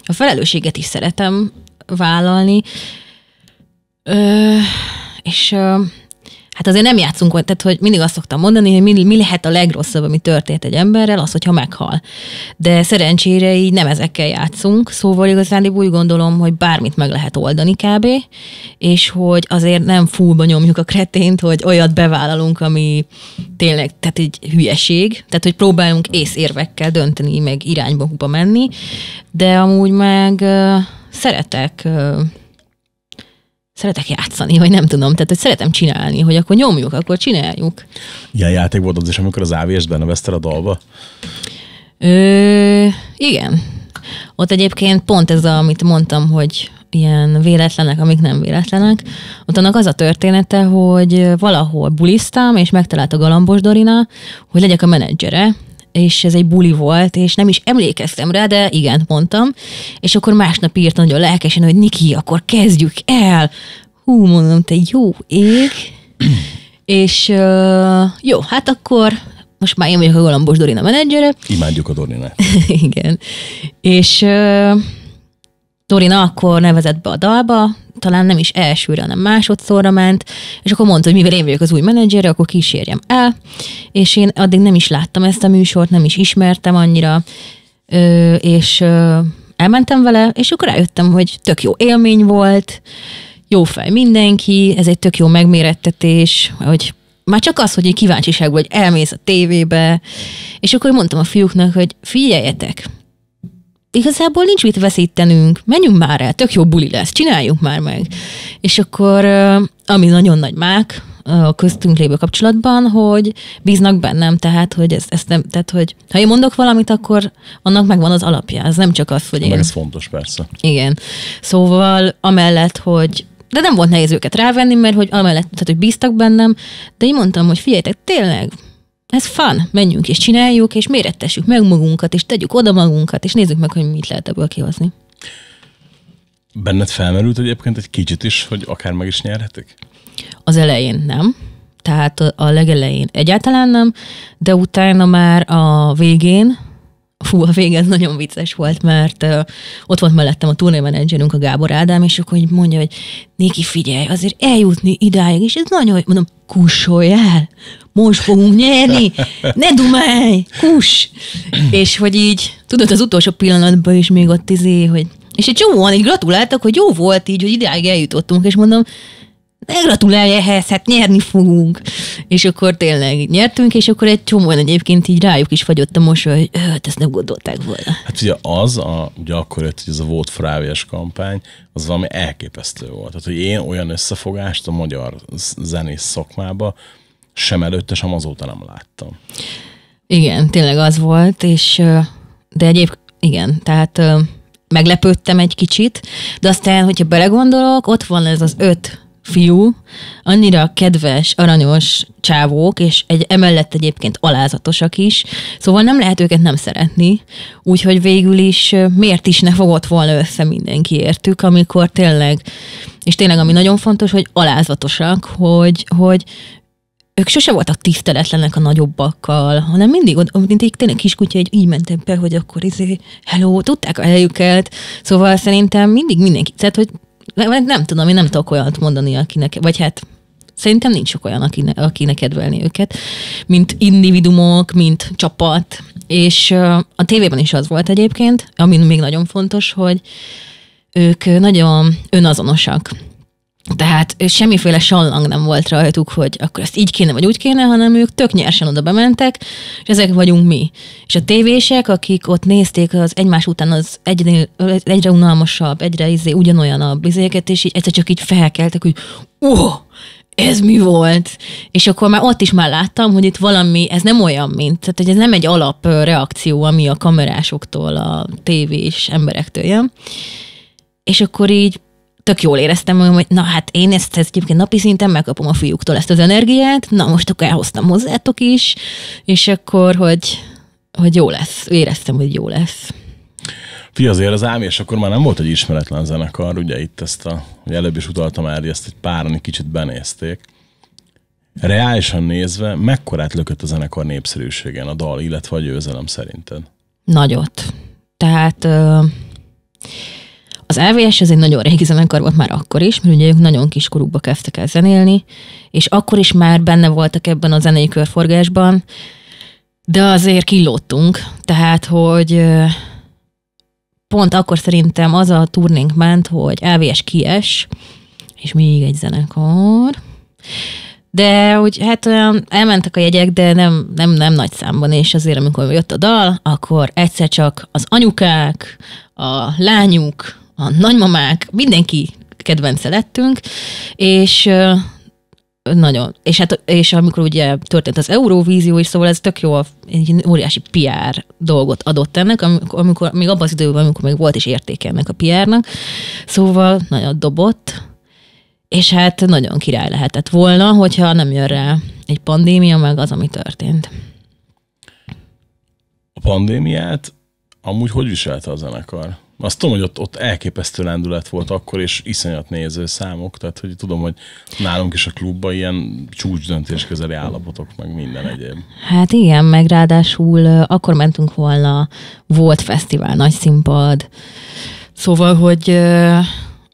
a felelősséget is szeretem vállalni. Ö, és hát azért nem játszunk, tehát hogy mindig azt szoktam mondani, hogy mi, mi lehet a legrosszabb, ami történt egy emberrel, az, hogyha meghal. De szerencsére így nem ezekkel játszunk, szóval igazán úgy gondolom, hogy bármit meg lehet oldani kb. És hogy azért nem fullba nyomjuk a kretént, hogy olyat bevállalunk, ami tényleg, tehát egy hülyeség, tehát hogy próbálunk észérvekkel dönteni, meg irányba menni, de amúgy meg szeretek szeretek játszani, vagy nem tudom, tehát hogy szeretem csinálni, hogy akkor nyomjuk, akkor csináljuk. Ilyen játék volt az is, amikor az AVS benevezted a dalba? Ö, igen. Ott egyébként pont ez, a, amit mondtam, hogy ilyen véletlenek, amik nem véletlenek. Ott annak az a története, hogy valahol bulisztam, és megtalált a Galambos Dorina, hogy legyek a menedzsere, és ez egy buli volt, és nem is emlékeztem rá, de igen, mondtam. És akkor másnap írt nagyon lelkesen, hogy Niki, akkor kezdjük el. Hú, mondom, te jó ég. [clears throat] és uh, jó, hát akkor most már én vagyok a Galambos Dorina menedzsere. Imádjuk a Dorinát. [laughs] igen. És uh, Dorina akkor nevezett be a dalba, talán nem is elsőre, hanem másodszorra ment, és akkor mondta, hogy mivel én vagyok az új menedzser, akkor kísérjem el, és én addig nem is láttam ezt a műsort, nem is ismertem annyira, ö, és ö, elmentem vele, és akkor rájöttem, hogy tök jó élmény volt, jó fej mindenki, ez egy tök jó megmérettetés, hogy már csak az, hogy egy kíváncsiság, vagy elmész a tévébe, és akkor mondtam a fiúknak, hogy figyeljetek, igazából nincs mit veszítenünk, menjünk már el, tök jó buli lesz, csináljuk már meg. És akkor, ami nagyon nagy mák, a köztünk lévő kapcsolatban, hogy bíznak bennem, tehát, hogy ez, ez nem, tehát, hogy ha én mondok valamit, akkor annak megvan az alapja. Ez nem csak az, hogy én... Meg ez fontos, persze. Igen. Szóval amellett, hogy de nem volt nehéz őket rávenni, mert hogy amellett, tehát, hogy bíztak bennem, de én mondtam, hogy figyeljetek, tényleg, ez fun, menjünk és csináljuk, és mérettessük meg magunkat, és tegyük oda magunkat, és nézzük meg, hogy mit lehet ebből kihozni. Benned felmerült egyébként egy kicsit is, hogy akár meg is nyerhetik? Az elején nem. Tehát a legelején egyáltalán nem, de utána már a végén, fú, a vége ez nagyon vicces volt, mert ott volt mellettem a turnémenedzserünk, a Gábor Ádám, és akkor mondja, hogy Niki, figyelj, azért eljutni idáig, és ez nagyon, mondom, kussolj el, most fogunk nyerni, ne dumálj, kus! és hogy így, tudod, az utolsó pillanatban is még ott izé, hogy és egy csomóan így gratuláltak, hogy jó volt így, hogy ideig eljutottunk, és mondom, ne gratulálj ehhez, hát nyerni fogunk. És akkor tényleg nyertünk, és akkor egy csomó egyébként így rájuk is fagyott a mosoly, hogy hát ezt nem gondolták volna. Hát ugye az, a, ugye akkor jött, hogy ez a volt frávias kampány, az valami elképesztő volt. Tehát, hogy én olyan összefogást a magyar zenész szakmába sem előtte, sem azóta nem láttam. Igen, tényleg az volt, és de egyéb, igen, tehát meglepődtem egy kicsit, de aztán, hogyha belegondolok, ott van ez az öt fiú, annyira kedves, aranyos csávók, és egy emellett egyébként alázatosak is, szóval nem lehet őket nem szeretni, úgyhogy végül is miért is ne fogott volna össze mindenki értük, amikor tényleg, és tényleg ami nagyon fontos, hogy alázatosak, hogy, hogy ők sose voltak tiszteletlenek a nagyobbakkal, hanem mindig, egy tényleg kiskutya egy így mentem be, hogy akkor izé, hello, tudták a helyüket. Szóval szerintem mindig mindenki, tehát hogy nem, nem tudom, én nem tudok olyat mondani, akinek, vagy hát szerintem nincs sok olyan, aki, akinek aki kedvelni őket, mint individumok, mint csapat, és a tévében is az volt egyébként, ami még nagyon fontos, hogy ők nagyon önazonosak. Tehát semmiféle sallang nem volt rajtuk, hogy akkor ezt így kéne, vagy úgy kéne, hanem ők tök nyersen oda bementek, és ezek vagyunk mi. És a tévések, akik ott nézték az egymás után az egyre, egyre unalmasabb, egyre izé, ugyanolyanabb bizéket, és így egyszer csak így felkeltek, hogy oh, ez mi volt? És akkor már ott is már láttam, hogy itt valami, ez nem olyan, mint, tehát hogy ez nem egy alapreakció, ami a kamerásoktól, a tévés emberektől jön. És akkor így tök jól éreztem, hogy na hát én ezt, ezt egyébként napi szinten megkapom a fiúktól ezt az energiát, na most akkor elhoztam hozzátok is, és akkor, hogy, hogy jó lesz. Éreztem, hogy jó lesz. Fi azért az és akkor már nem volt egy ismeretlen zenekar, ugye itt ezt a, ugye előbb is utaltam már, ezt egy pár, egy kicsit benézték. Reálisan nézve, mekkorát lökött a zenekar népszerűségen a dal, illetve a győzelem szerinted? Nagyot. Tehát ö- az LVS ez egy nagyon régi zenekar volt már akkor is, mert ugye ők nagyon kiskorukba kezdtek el zenélni, és akkor is már benne voltak ebben a zenei körforgásban, de azért kilóttunk, tehát hogy pont akkor szerintem az a turnénk ment, hogy LVS kies, és még egy zenekar. De úgy, hát olyan elmentek a jegyek, de nem, nem, nem nagy számban, és azért amikor jött a dal, akkor egyszer csak az anyukák, a lányuk, a nagymamák, mindenki kedvence lettünk, és nagyon. És, hát, és amikor ugye történt az Eurovízió, is, szóval ez tök jó, egy óriási PR dolgot adott ennek, amikor, amikor még abban az időben, amikor még volt is értéke ennek a PR-nak. Szóval nagyon dobott, és hát nagyon király lehetett volna, hogyha nem jön rá egy pandémia, meg az, ami történt. A pandémiát amúgy hogy viselte a zenekar? Azt tudom, hogy ott, ott elképesztő lendület volt akkor, és iszonyat néző számok, tehát hogy tudom, hogy nálunk is a klubban ilyen csúcsdöntés közeli állapotok, meg minden egyéb. Hát igen, meg ráadásul akkor mentünk volna, volt fesztivál, nagy színpad, szóval, hogy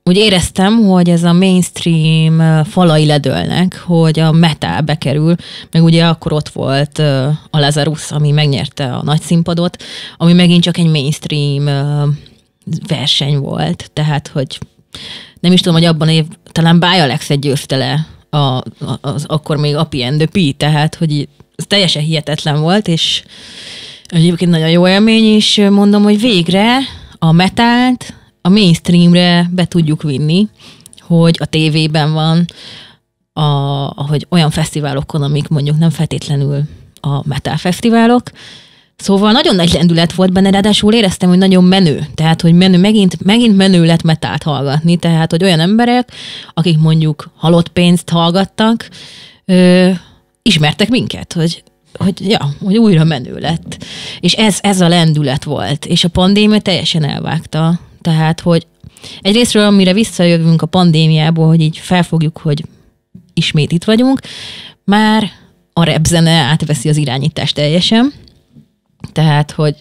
úgy éreztem, hogy ez a mainstream falai ledőlnek, hogy a metal bekerül, meg ugye akkor ott volt a Lazarus, ami megnyerte a nagy színpadot, ami megint csak egy mainstream verseny volt, tehát hogy nem is tudom, hogy abban év, talán Bájalexet győzte le a, a, az akkor még Api and the P, tehát hogy ez teljesen hihetetlen volt, és egyébként nagyon jó élmény, és mondom, hogy végre a metált a mainstreamre be tudjuk vinni, hogy a tévében van, a, ahogy olyan fesztiválokon, amik mondjuk nem feltétlenül a metal fesztiválok, Szóval nagyon nagy lendület volt benne, ráadásul éreztem, hogy nagyon menő. Tehát, hogy menő, megint, megint menő lett metált hallgatni. Tehát, hogy olyan emberek, akik mondjuk halott pénzt hallgattak, ö, ismertek minket, hogy hogy, ja, hogy újra menő lett. És ez, ez a lendület volt. És a pandémia teljesen elvágta. Tehát, hogy egyrésztről, amire visszajövünk a pandémiából, hogy így felfogjuk, hogy ismét itt vagyunk, már a repzene átveszi az irányítást teljesen, tehát, hogy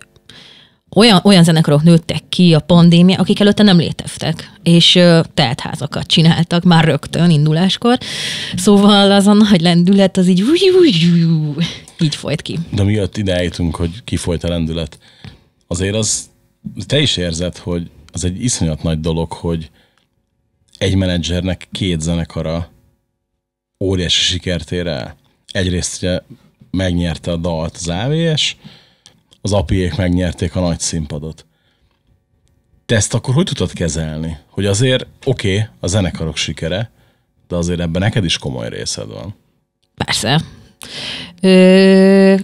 olyan, olyan zenekarok nőttek ki a pandémia, akik előtte nem léteztek, és teltházakat csináltak már rögtön induláskor, szóval az a nagy lendület az így így folyt ki. De miatt eljutunk, hogy kifolyt a lendület, azért az, te is érzed, hogy az egy iszonyat nagy dolog, hogy egy menedzsernek két zenekara óriási sikert ér el. Egyrészt ugye megnyerte a dalt az AVS, az apiék megnyerték a nagy színpadot. Te ezt akkor hogy tudod kezelni? Hogy azért, oké, okay, a zenekarok sikere, de azért ebben neked is komoly részed van. Persze. Ö...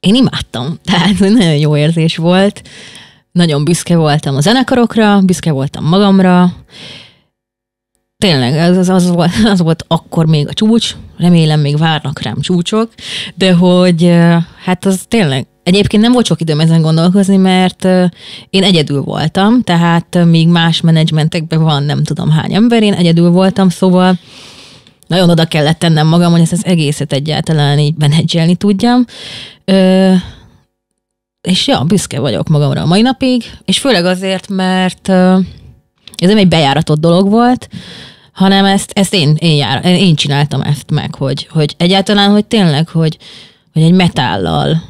Én imádtam, [laughs] tehát nagyon jó érzés volt. Nagyon büszke voltam a zenekarokra, büszke voltam magamra. Tényleg, az, az, az, volt, [laughs] az volt akkor még a csúcs, remélem még várnak rám csúcsok, de hogy hát az tényleg Egyébként nem volt sok időm ezen gondolkozni, mert én egyedül voltam, tehát még más menedzsmentekben van nem tudom hány ember, én egyedül voltam, szóval nagyon oda kellett tennem magam, hogy ezt az egészet egyáltalán így menedzselni tudjam. Ö, és ja, büszke vagyok magamra a mai napig, és főleg azért, mert ez nem egy bejáratott dolog volt, hanem ezt, ezt én, én, jár, én csináltam ezt meg, hogy, hogy egyáltalán, hogy tényleg, hogy, hogy egy metállal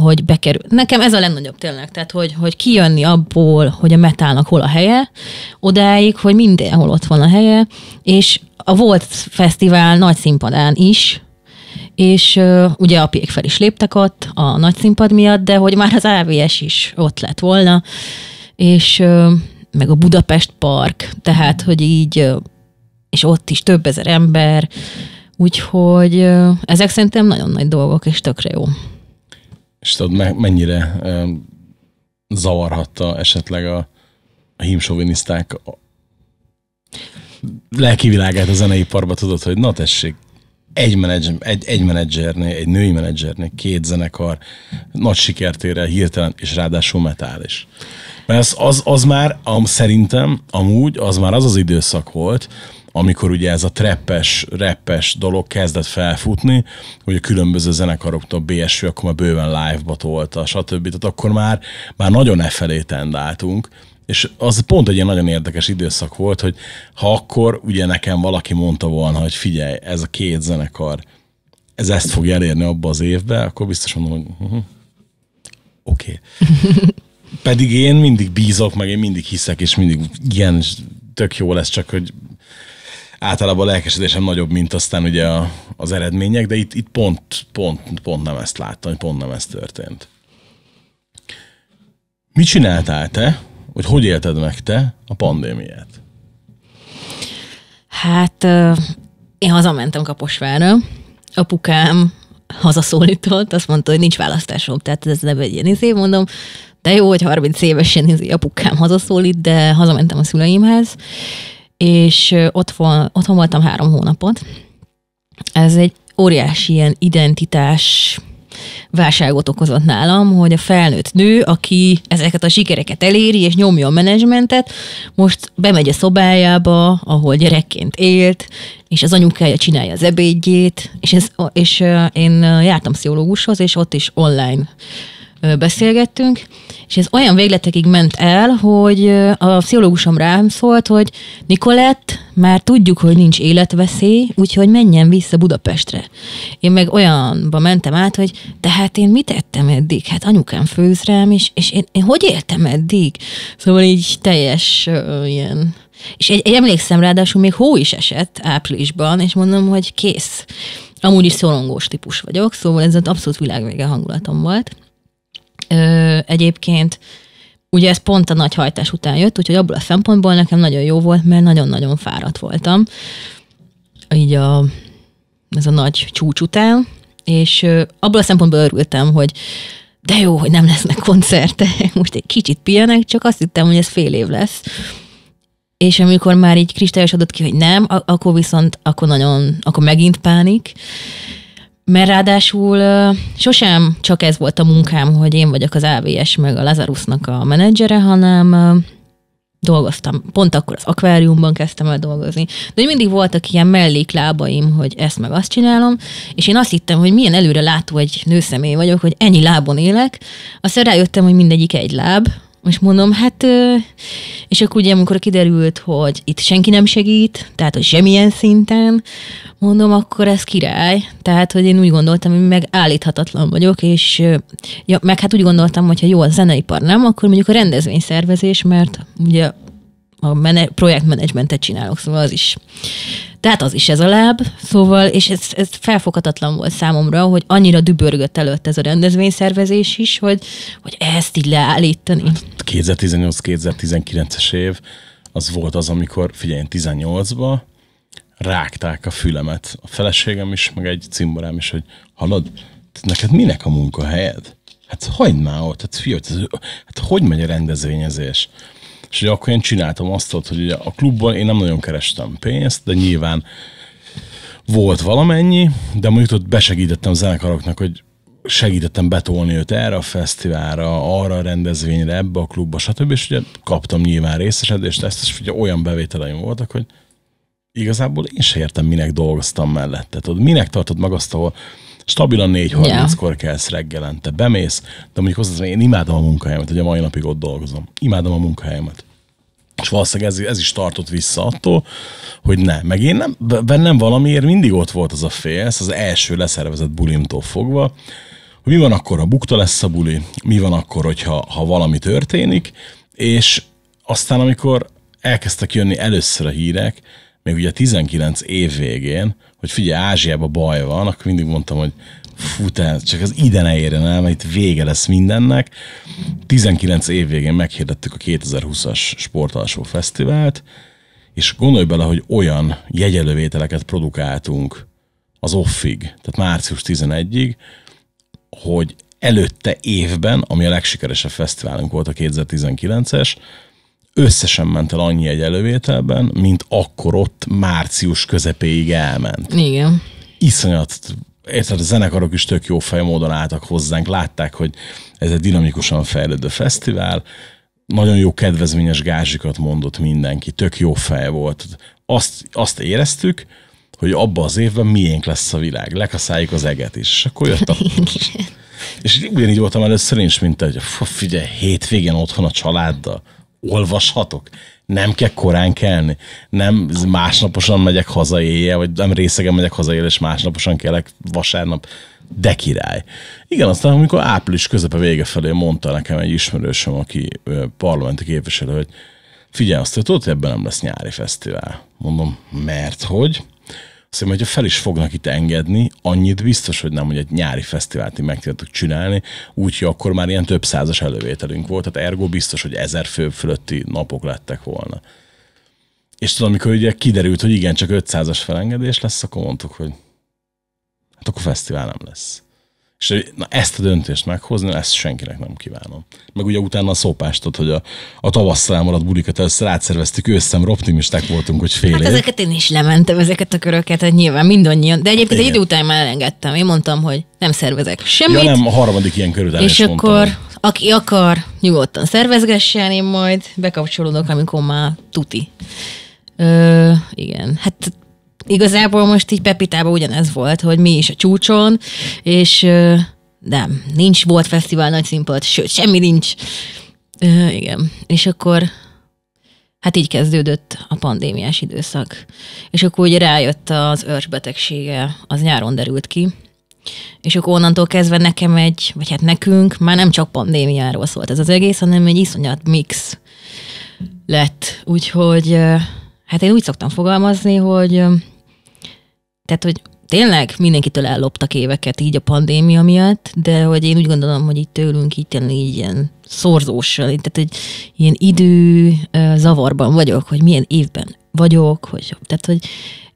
hogy bekerül. Nekem ez a legnagyobb tényleg, tehát hogy, hogy kijönni abból, hogy a metálnak hol a helye, odáig, hogy mindenhol ott van a helye, és a volt fesztivál nagy színpadán is, és uh, ugye a piék fel is léptek ott a nagy színpad miatt, de hogy már az AVS is ott lett volna, és uh, meg a Budapest Park, tehát hogy így, uh, és ott is több ezer ember, úgyhogy uh, ezek szerintem nagyon nagy dolgok, és tökre jó. És tudod, mennyire zavarhatta esetleg a, a hímsoviniszták lelki világát a zeneiparba, tudod, hogy na tessék, egy, menedzser, egy, egy menedzsernél, egy női menedzsernél, két zenekar, nagy sikertére, hirtelen, és ráadásul metál is. Mert az, az, az már, am, szerintem, amúgy, az már az az időszak volt, amikor ugye ez a treppes, reppes dolog kezdett felfutni, hogy a különböző zenekaroktól BSV akkor már bőven live-ba tolta, stb. Tehát akkor már, már nagyon e felé tendáltunk, és az pont egy ilyen nagyon érdekes időszak volt, hogy ha akkor ugye nekem valaki mondta volna, hogy figyelj, ez a két zenekar, ez ezt fog elérni abba az évbe, akkor biztos mondom, hogy uh-huh. oké. Okay. [laughs] Pedig én mindig bízok, meg én mindig hiszek, és mindig igen, tök jó lesz, csak hogy általában a lelkesedésem nagyobb, mint aztán ugye a, az eredmények, de itt, itt pont, pont, pont nem ezt láttam, pont nem ez történt. Mit csináltál te, hogy hogy élted meg te a pandémiát? Hát én hazamentem Kaposvára, apukám hazaszólított, azt mondta, hogy nincs választásom, tehát ez nem egy ilyen izé, mondom, de jó, hogy 30 évesen izé, apukám hazaszólít, de hazamentem a szüleimhez, és ott van, otthon voltam három hónapot. Ez egy óriási ilyen identitás válságot okozott nálam, hogy a felnőtt nő, aki ezeket a sikereket eléri, és nyomja a menedzsmentet, most bemegy a szobájába, ahol gyerekként élt, és az anyukája csinálja az ebédjét, és, ez, és én jártam pszichológushoz, és ott is online beszélgettünk, és ez olyan végletekig ment el, hogy a pszichológusom rám szólt, hogy Nikolett, már tudjuk, hogy nincs életveszély, úgyhogy menjen vissza Budapestre. Én meg olyanba mentem át, hogy de hát én mit ettem eddig? Hát anyukám főz rám, és, és én, én hogy éltem eddig? Szóval így teljes uh, ilyen és egy, egy emlékszem ráadásul még hó is esett áprilisban, és mondom, hogy kész. Amúgy is szorongós típus vagyok, szóval ez az abszolút világvége hangulatom volt. Ö, egyébként ugye ez pont a nagy hajtás után jött, úgyhogy abból a szempontból nekem nagyon jó volt, mert nagyon-nagyon fáradt voltam. Így a, ez a nagy csúcs után, és ö, abból a szempontból örültem, hogy de jó, hogy nem lesznek koncertek, [laughs] most egy kicsit pihenek, csak azt hittem, hogy ez fél év lesz. És amikor már így kristályosodott ki, hogy nem, akkor viszont akkor nagyon, akkor megint pánik. Mert ráadásul sosem csak ez volt a munkám, hogy én vagyok az AVS meg a Lazarusnak a menedzsere, hanem dolgoztam. Pont akkor az akváriumban kezdtem el dolgozni. De mindig voltak ilyen melléklábaim, hogy ezt meg azt csinálom, és én azt hittem, hogy milyen előre látó egy nőszemély vagyok, hogy ennyi lábon élek. Aztán rájöttem, hogy mindegyik egy láb, és mondom, hát, és akkor ugye, amikor kiderült, hogy itt senki nem segít, tehát, hogy semmilyen szinten, mondom, akkor ez király. Tehát, hogy én úgy gondoltam, hogy állíthatatlan vagyok, és ja, meg hát úgy gondoltam, hogy ha jó a zeneipar nem, akkor mondjuk a rendezvényszervezés, mert ugye a mene- projektmenedzsmentet csinálok, szóval az is tehát az is ez a láb, szóval, és ez, ez felfoghatatlan volt számomra, hogy annyira dübörgött előtt ez a rendezvényszervezés is, hogy, hogy ezt így leállítani. 2018-2019-es hát év az volt az, amikor, figyelj, 18-ba rágták a fülemet. A feleségem is, meg egy cimborám is, hogy halad, neked minek a munkahelyed? Hát hagyd már ott, hát fiú, hát hogy megy a rendezvényezés? És ugye akkor én csináltam azt hogy ugye a klubban én nem nagyon kerestem pénzt, de nyilván volt valamennyi, de mondjuk ott besegítettem zenekaroknak, hogy segítettem betolni őt erre a fesztiválra, arra a rendezvényre, ebbe a klubba, stb. És ugye kaptam nyilván részesedést, ezt is ugye olyan bevételeim voltak, hogy igazából én se értem, minek dolgoztam mellette. Tudod, minek tartod meg azt, ahol stabilan 4.30-kor yeah. kelsz reggelente, bemész, de mondjuk hozzá, én imádom a munkahelyemet, hogy a mai napig ott dolgozom. Imádom a munkahelyemet. És valószínűleg ez, ez is tartott vissza attól, hogy ne. Meg én nem, bennem valamiért mindig ott volt az a félsz, az első leszervezett bulimtól fogva, hogy mi van akkor, ha bukta lesz a buli, mi van akkor, hogyha ha valami történik, és aztán amikor elkezdtek jönni először a hírek, még ugye 19 év végén, hogy figyelj, Ázsiában baj van, akkor mindig mondtam, hogy fú, te, csak az ide ne érjen el, mert itt vége lesz mindennek. 19 év végén meghirdettük a 2020-as sportalsó fesztivált, és gondolj bele, hogy olyan jegyelővételeket produkáltunk az offig, tehát március 11-ig, hogy előtte évben, ami a legsikeresebb fesztiválunk volt a 2019-es, összesen ment el annyi egy elővételben, mint akkor ott március közepéig elment. Igen. Iszonyat érted, a zenekarok is tök jó fej módon álltak hozzánk, látták, hogy ez egy dinamikusan fejlődő fesztivál, nagyon jó kedvezményes gázsikat mondott mindenki, tök jó fej volt. Azt, azt éreztük, hogy abba az évben miénk lesz a világ, lekaszáljuk az eget is. És akkor jött a... És ugyanígy voltam először én is, mint egy figyelj, hétvégén otthon a családdal olvashatok. Nem kell korán kelni. Nem másnaposan megyek haza éjjel, vagy nem részegen megyek haza éjjel, és másnaposan kelek vasárnap. De király. Igen, aztán amikor április közepe vége felé mondta nekem egy ismerősöm, aki parlamenti képviselő, hogy figyelj azt, hogy tudod, hogy ebben nem lesz nyári fesztivál. Mondom, mert hogy? Szerintem, hogyha fel is fognak itt engedni, annyit biztos, hogy nem, hogy egy nyári fesztivált meg tudtuk csinálni, úgyhogy akkor már ilyen több százas elővételünk volt, tehát ergo biztos, hogy ezer fő fölötti napok lettek volna. És tudom, amikor ugye kiderült, hogy igen, csak 500-as felengedés lesz, akkor mondtuk, hogy hát akkor fesztivál nem lesz. És na, ezt a döntést meghozni, ezt senkinek nem kívánom. Meg ugye utána a szópástot, hogy a, a tavasszal elmaradt bulikat először átszerveztük, őszemre optimisták voltunk, hogy fél Hát év. ezeket én is lementem, ezeket a köröket, hát nyilván mindannyian. De egyébként Igen. egy idő után már elengedtem. Én mondtam, hogy nem szervezek semmit. Ja nem, a harmadik ilyen körül És akkor mondtam. aki akar, nyugodtan szervezgessen, én majd bekapcsolódok, amikor már tuti. Ö, igen, hát Igazából most így Pepitában ugyanez volt, hogy mi is a csúcson, és nem, nincs volt fesztivál nagy színpad, sőt, semmi nincs. Ö, igen, és akkor hát így kezdődött a pandémiás időszak. És akkor ugye rájött az őrsbetegsége, az nyáron derült ki, és akkor onnantól kezdve nekem egy, vagy hát nekünk már nem csak pandémiáról szólt ez az egész, hanem egy iszonyat mix lett. Úgyhogy hát én úgy szoktam fogalmazni, hogy tehát, hogy tényleg mindenkitől elloptak éveket így a pandémia miatt, de hogy én úgy gondolom, hogy itt tőlünk így tényleg így ilyen szorzóssal, tehát egy ilyen idő zavarban vagyok, hogy milyen évben vagyok, hogy, tehát hogy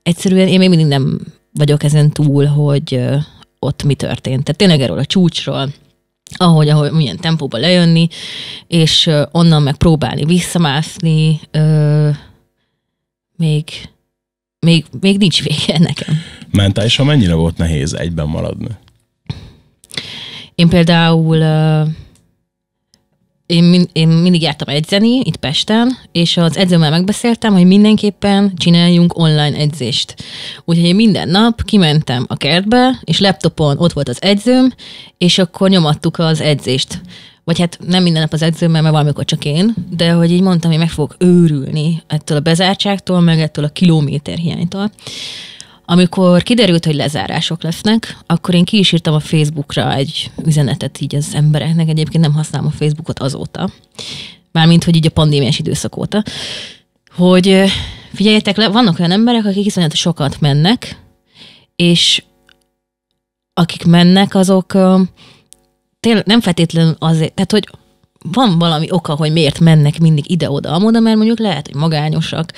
egyszerűen én még mindig nem vagyok ezen túl, hogy ott mi történt. Tehát tényleg erről a csúcsról, ahogy, ahogy milyen tempóba lejönni, és onnan meg próbálni visszamászni, még még, még nincs vége nekem. Mentálisan mennyire volt nehéz egyben maradni? Én például én, én mindig jártam edzeni itt Pesten, és az edzőmmel megbeszéltem, hogy mindenképpen csináljunk online edzést. Úgyhogy én minden nap kimentem a kertbe, és laptopon ott volt az edzőm, és akkor nyomattuk az edzést vagy hát nem minden nap az edzőm, mert valamikor csak én, de hogy így mondtam, hogy meg fogok őrülni ettől a bezártságtól, meg ettől a kilométer hiánytól, Amikor kiderült, hogy lezárások lesznek, akkor én ki is írtam a Facebookra egy üzenetet így az embereknek. Egyébként nem használom a Facebookot azóta, mármint, hogy így a pandémiás időszak óta, hogy figyeljetek le, vannak olyan emberek, akik iszonyat sokat mennek, és akik mennek, azok tényleg nem feltétlenül azért, tehát hogy van valami oka, hogy miért mennek mindig ide-oda, amoda, mert mondjuk lehet, hogy magányosak,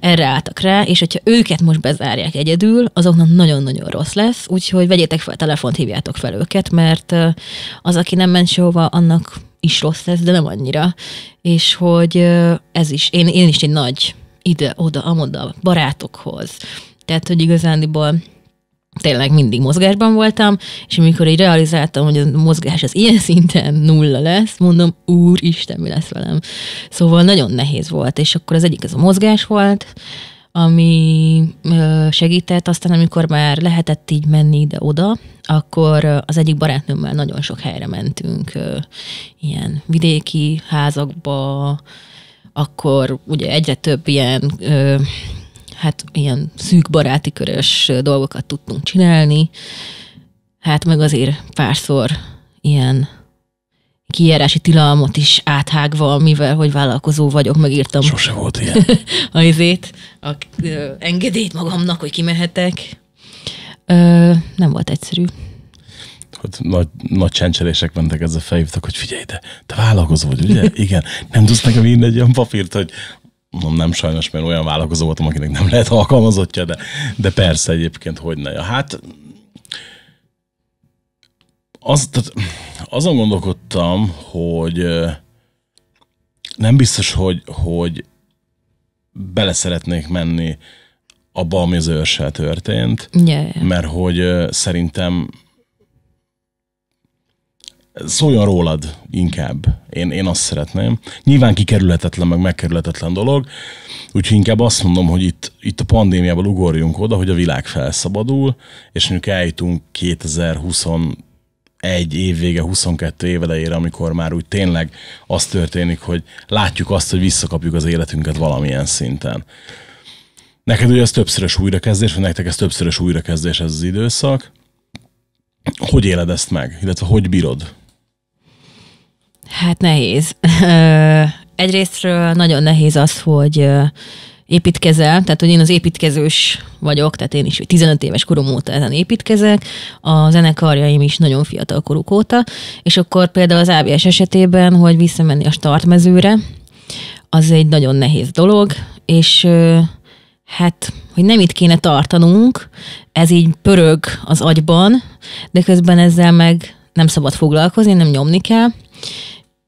erre álltak rá, és hogyha őket most bezárják egyedül, azoknak nagyon-nagyon rossz lesz, úgyhogy vegyétek fel a telefont, hívjátok fel őket, mert az, aki nem ment sehova, annak is rossz lesz, de nem annyira. És hogy ez is, én, én is egy nagy ide-oda, amoda barátokhoz. Tehát, hogy igazándiból tényleg mindig mozgásban voltam, és amikor így realizáltam, hogy a mozgás az ilyen szinten nulla lesz, mondom, úristen, mi lesz velem. Szóval nagyon nehéz volt, és akkor az egyik az a mozgás volt, ami segített, aztán amikor már lehetett így menni ide-oda, akkor az egyik barátnőmmel nagyon sok helyre mentünk, ilyen vidéki házakba, akkor ugye egyre több ilyen hát ilyen szűk baráti körös dolgokat tudtunk csinálni, hát meg azért párszor ilyen kijárási tilalmat is áthágva, mivel hogy vállalkozó vagyok, megírtam. Sose volt ilyen. [laughs] a izét, a, ö, engedélyt magamnak, hogy kimehetek. Ö, nem volt egyszerű. Hogy nagy, nagy csendcselések mentek ezzel felhívtak, hogy figyelj, de te vállalkozó vagy, ugye? Igen. Nem tudsz nekem írni egy olyan papírt, hogy mondom, nem sajnos, mert olyan vállalkozó voltam, akinek nem lehet alkalmazottja, de, de persze egyébként hogy ne. hát az, tehát, azon gondolkodtam, hogy nem biztos, hogy, hogy bele szeretnék menni abba, ami az őrsel történt, yeah. mert hogy szerintem szóljon rólad inkább. Én, én azt szeretném. Nyilván kikerülhetetlen, meg megkerülhetetlen dolog, úgyhogy inkább azt mondom, hogy itt, itt a pandémiában ugorjunk oda, hogy a világ felszabadul, és mondjuk eljutunk 2021 évvége, 22 évelejére, amikor már úgy tényleg az történik, hogy látjuk azt, hogy visszakapjuk az életünket valamilyen szinten. Neked ugye ez többszörös újrakezdés, vagy nektek ez többszörös újrakezdés ez az időszak. Hogy éled ezt meg, illetve hogy bírod? Hát nehéz. Egyrésztről nagyon nehéz az, hogy építkezel, tehát hogy én az építkezős vagyok, tehát én is 15 éves korom óta ezen építkezek, a zenekarjaim is nagyon fiatal koruk óta, és akkor például az ABS esetében, hogy visszamenni a startmezőre, az egy nagyon nehéz dolog, és hát, hogy nem itt kéne tartanunk, ez így pörög az agyban, de közben ezzel meg nem szabad foglalkozni, nem nyomni kell,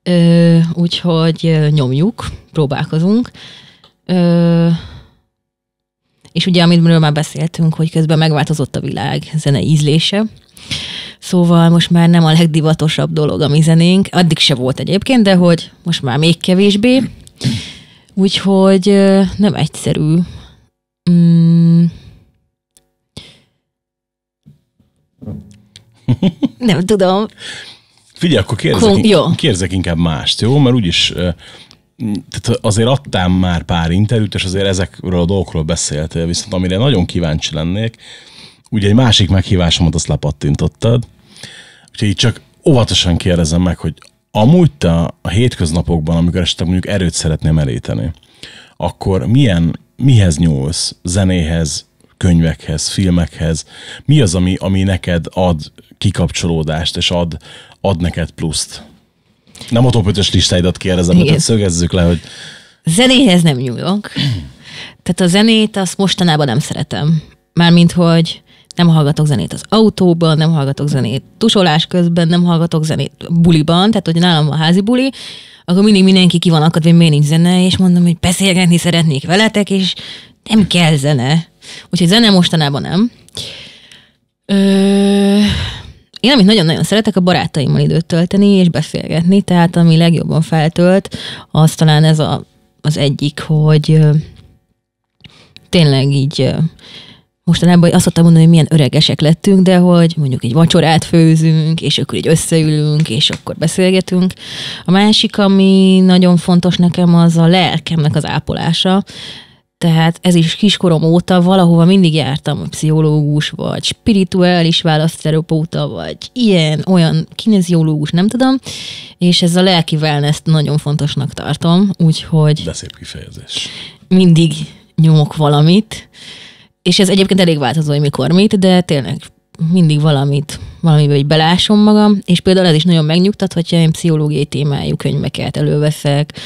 Ö, úgyhogy nyomjuk, próbálkozunk. Ö, és ugye, amiről már beszéltünk, hogy közben megváltozott a világ zene ízlése, Szóval most már nem a legdivatosabb dolog a mi zenénk. Addig se volt egyébként, de hogy most már még kevésbé. Úgyhogy nem egyszerű. Mm. Nem tudom. Figyelj, akkor kérdezek, Kon- jó. kérdezek inkább mást, jó? Mert úgyis tehát azért adtam már pár interjút, és azért ezekről a dolgokról beszéltél, viszont amire nagyon kíváncsi lennék, ugye egy másik meghívásomat azt lepattintottad, úgyhogy így csak óvatosan kérdezem meg, hogy amúgy te a hétköznapokban, amikor esetleg mondjuk erőt szeretném eléteni, akkor milyen, mihez nyúlsz? Zenéhez, könyvekhez, filmekhez? Mi az, ami, ami neked ad kikapcsolódást, és ad, ad neked pluszt? Nem a top 5-ös listáidat kérdezem, hogy szögezzük le, hogy... Zenéhez nem nyúlok. Tehát a zenét azt mostanában nem szeretem. Mármint, hogy nem hallgatok zenét az autóban, nem hallgatok zenét tusolás közben, nem hallgatok zenét buliban, tehát hogy nálam a házi buli, akkor mindig mindenki ki van akadva, hogy miért nincs zene, és mondom, hogy beszélgetni szeretnék veletek, és nem kell zene. Úgyhogy zene mostanában nem. Ö, én amit nagyon-nagyon szeretek, a barátaimmal időt tölteni és beszélgetni, tehát ami legjobban feltölt, az talán ez a, az egyik, hogy tényleg így mostanában azt szoktam mondani, hogy milyen öregesek lettünk, de hogy mondjuk egy vacsorát főzünk, és akkor így összeülünk, és akkor beszélgetünk. A másik, ami nagyon fontos nekem, az a lelkemnek az ápolása. Tehát ez is kiskorom óta valahova mindig jártam, pszichológus, vagy spirituális választerapóta, vagy ilyen, olyan kineziológus, nem tudom, és ez a lelki wellness nagyon fontosnak tartom, úgyhogy... De szép kifejezés. Mindig nyomok valamit, és ez egyébként elég változó, hogy mikor mit, de tényleg mindig valamit, valamiből hogy belásom magam, és például ez is nagyon megnyugtat, hogyha én pszichológiai témájú könyveket előveszek,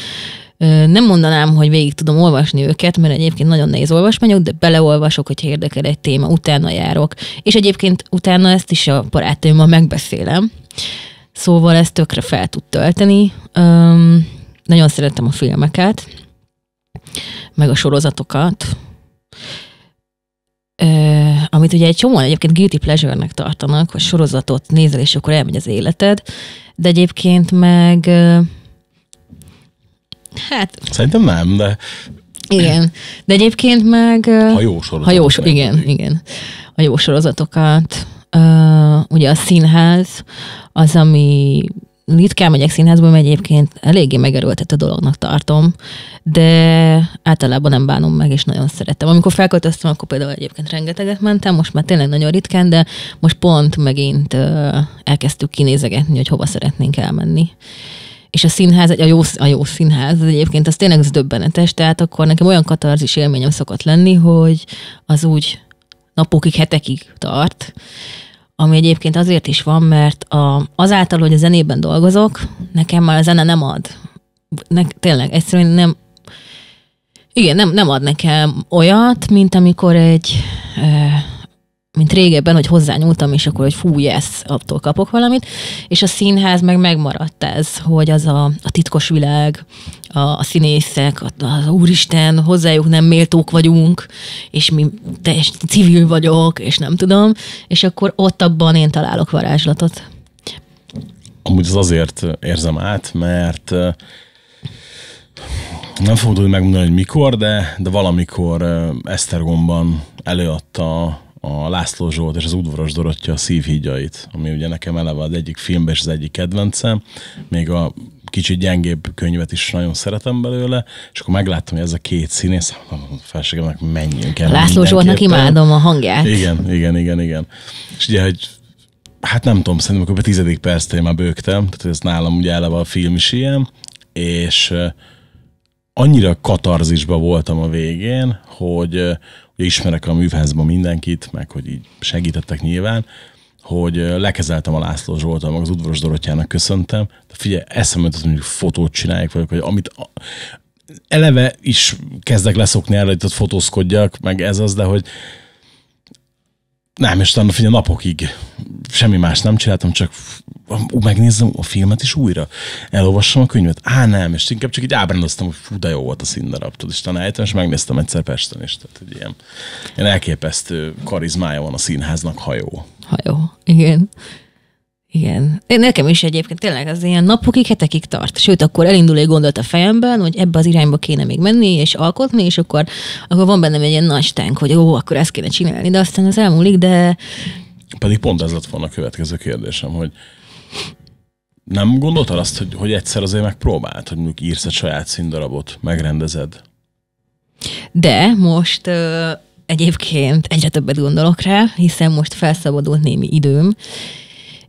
nem mondanám, hogy végig tudom olvasni őket, mert egyébként nagyon nehéz olvasmányok, de beleolvasok, hogyha érdekel egy téma, utána járok. És egyébként utána ezt is a barátaimmal megbeszélem. Szóval ezt tökre fel tud tölteni. Üm, nagyon szeretem a filmeket, meg a sorozatokat, uh, amit ugye egy csomóan egyébként guilty pleasure-nek tartanak, hogy sorozatot nézel, és akkor elmegy az életed, de egyébként meg uh, Hát... Szerintem nem, de... Igen. De egyébként meg... jó jó Hajós, igen, igen. A jó sorozatokat. Uh, ugye a színház, az, ami ritkán megyek színházba, mert egyébként eléggé a dolognak tartom, de általában nem bánom meg, és nagyon szeretem. Amikor felköltöztem, akkor például egyébként rengeteget mentem, most már tényleg nagyon ritkán, de most pont megint elkezdtük kinézegetni, hogy hova szeretnénk elmenni és a színház, egy, a, jó, a jó színház, az egyébként az tényleg az döbbenetes, tehát akkor nekem olyan katarzis élményem szokott lenni, hogy az úgy napokig, hetekig tart, ami egyébként azért is van, mert a, azáltal, hogy a zenében dolgozok, nekem már a zene nem ad. Ne, tényleg, egyszerűen nem, igen, nem, nem ad nekem olyat, mint amikor egy, mint régebben, hogy hozzányúltam, és akkor, hogy fú, yes, attól kapok valamit, és a színház meg megmaradt ez, hogy az a, a titkos világ, a, a színészek, a, az úristen, hozzájuk nem méltók vagyunk, és mi teljes civil vagyok, és nem tudom, és akkor ott abban én találok varázslatot. Amúgy az azért érzem át, mert nem fogod megmondani, hogy mikor, de, de valamikor Esztergomban előadta a László Zsolt és az udvaros Dorottya a szívhígyait, ami ugye nekem eleve az egyik filmben és az egyik kedvencem, még a kicsit gyengébb könyvet is nagyon szeretem belőle, és akkor megláttam, hogy ez a két színész, a hát felségemnek menjünk el. László Zsoltnak imádom a hangját. Igen, igen, igen, igen. És ugye, hogy hát nem tudom, szerintem akkor a tizedik perctől már bőgtem, tehát ez nálam ugye eleve a film is ilyen, és annyira katarzisba voltam a végén, hogy, ismerek a művházban mindenkit, meg hogy így segítettek nyilván, hogy lekezeltem a László Zsoltal, meg az udvaros Dorottyának köszöntem. De figyelj, eszembe jutott, hogy fotót csinálják vagyok, hogy amit a, eleve is kezdek leszokni erre, hogy ott fotózkodjak, meg ez az, de hogy nem, és utána a napokig semmi más nem csináltam, csak ú, megnézem a filmet is újra, elolvassam a könyvet. Á, nem, és inkább csak így ábrándoztam, hogy fú, de jó volt a színdarab, tudod, és tanáltam, és megnéztem egyszer Pesten is. Tehát, hogy ilyen, ilyen elképesztő karizmája van a színháznak, ha jó. Ha jó, igen. Igen. Én nekem is egyébként tényleg az ilyen napokig, hetekig tart. Sőt, akkor elindul egy gondolat a fejemben, hogy ebbe az irányba kéne még menni és alkotni, és akkor, akkor van bennem egy ilyen nagy tánk, hogy ó, akkor ezt kéne csinálni, de aztán az elmúlik, de... Pedig pont ez lett volna a következő kérdésem, hogy nem gondoltad azt, hogy, hogy egyszer azért megpróbált, hogy mondjuk írsz egy saját színdarabot, megrendezed? De most ö, egyébként egyre többet gondolok rá, hiszen most felszabadult némi időm,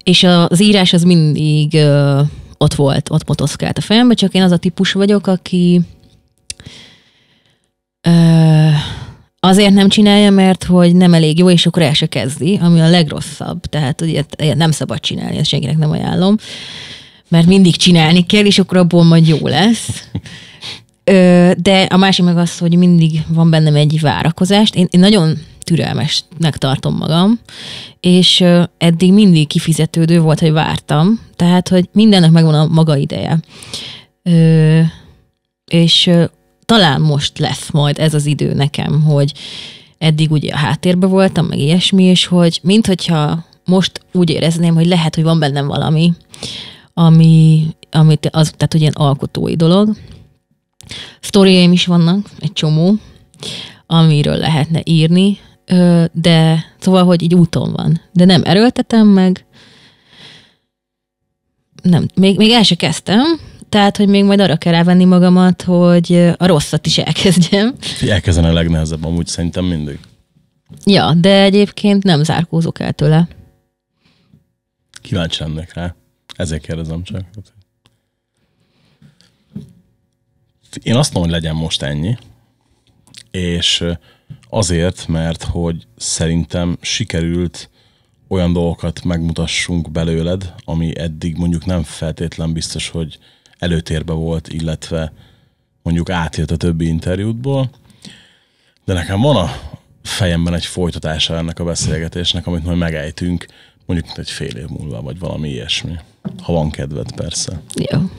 és az írás az mindig ö, ott volt, ott motoszkált a fejembe, csak én az a típus vagyok, aki azért nem csinálja, mert hogy nem elég jó, és akkor el se kezdi, ami a legrosszabb. Tehát ugye ilyet nem szabad csinálni, ezt senkinek nem ajánlom, mert mindig csinálni kell, és akkor abból majd jó lesz. de a másik meg az, hogy mindig van bennem egy várakozást. Én, én nagyon türelmesnek tartom magam, és eddig mindig kifizetődő volt, hogy vártam, tehát, hogy mindennek megvan a maga ideje. Ö, és talán most lesz majd ez az idő nekem, hogy eddig ugye a háttérbe voltam, meg ilyesmi, és hogy minthogyha most úgy érezném, hogy lehet, hogy van bennem valami, ami, amit az, tehát hogy ilyen alkotói dolog. Sztoriaim is vannak, egy csomó, amiről lehetne írni, de szóval, hogy így úton van. De nem erőltetem meg, nem, még, még el se kezdtem, tehát, hogy még majd arra kell elvenni magamat, hogy a rosszat is elkezdjem. Elkezden a legnehezebb, amúgy szerintem mindig. Ja, de egyébként nem zárkózok el tőle. Kíváncsi lennek rá. Ezért kérdezem csak. Én azt mondom, hogy legyen most ennyi, és Azért, mert hogy szerintem sikerült olyan dolgokat megmutassunk belőled, ami eddig mondjuk nem feltétlen biztos, hogy előtérbe volt, illetve mondjuk átjött a többi interjútból. De nekem van a fejemben egy folytatása ennek a beszélgetésnek, amit majd megejtünk, mondjuk egy fél év múlva, vagy valami ilyesmi. Ha van kedved, persze. Jó. Ja,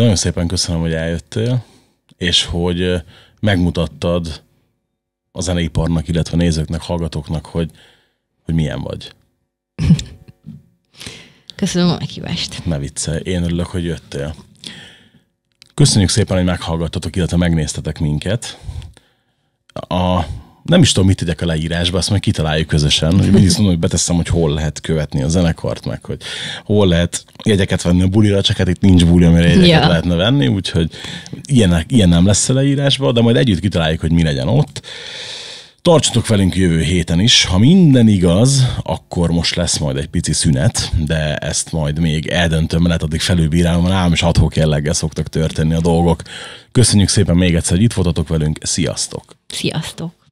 nagyon szépen köszönöm, hogy eljöttél, és hogy megmutattad a zeneiparnak, illetve a nézőknek, hallgatóknak, hogy, hogy milyen vagy. [laughs] Köszönöm a meghívást. Ne vicce, én örülök, hogy jöttél. Köszönjük szépen, hogy meghallgattatok, illetve megnéztetek minket. A nem is tudom, mit tegyek a leírásba, azt majd kitaláljuk közösen. Mindig mondom, hogy beteszem, hogy hol lehet követni a zenekart, meg hogy hol lehet jegyeket venni a bulira, csak hát itt nincs buli, amire jegyeket yeah. lehetne venni, úgyhogy ilyen, ilyen nem lesz a leírásba, de majd együtt kitaláljuk, hogy mi legyen ott. Tartsatok velünk jövő héten is. Ha minden igaz, akkor most lesz majd egy pici szünet, de ezt majd még eldöntöm, mert hát addig felülbírálom, rám és adhok jelleggel szoktak történni a dolgok. Köszönjük szépen még egyszer, hogy itt voltatok velünk. Sziasztok! Sziasztok!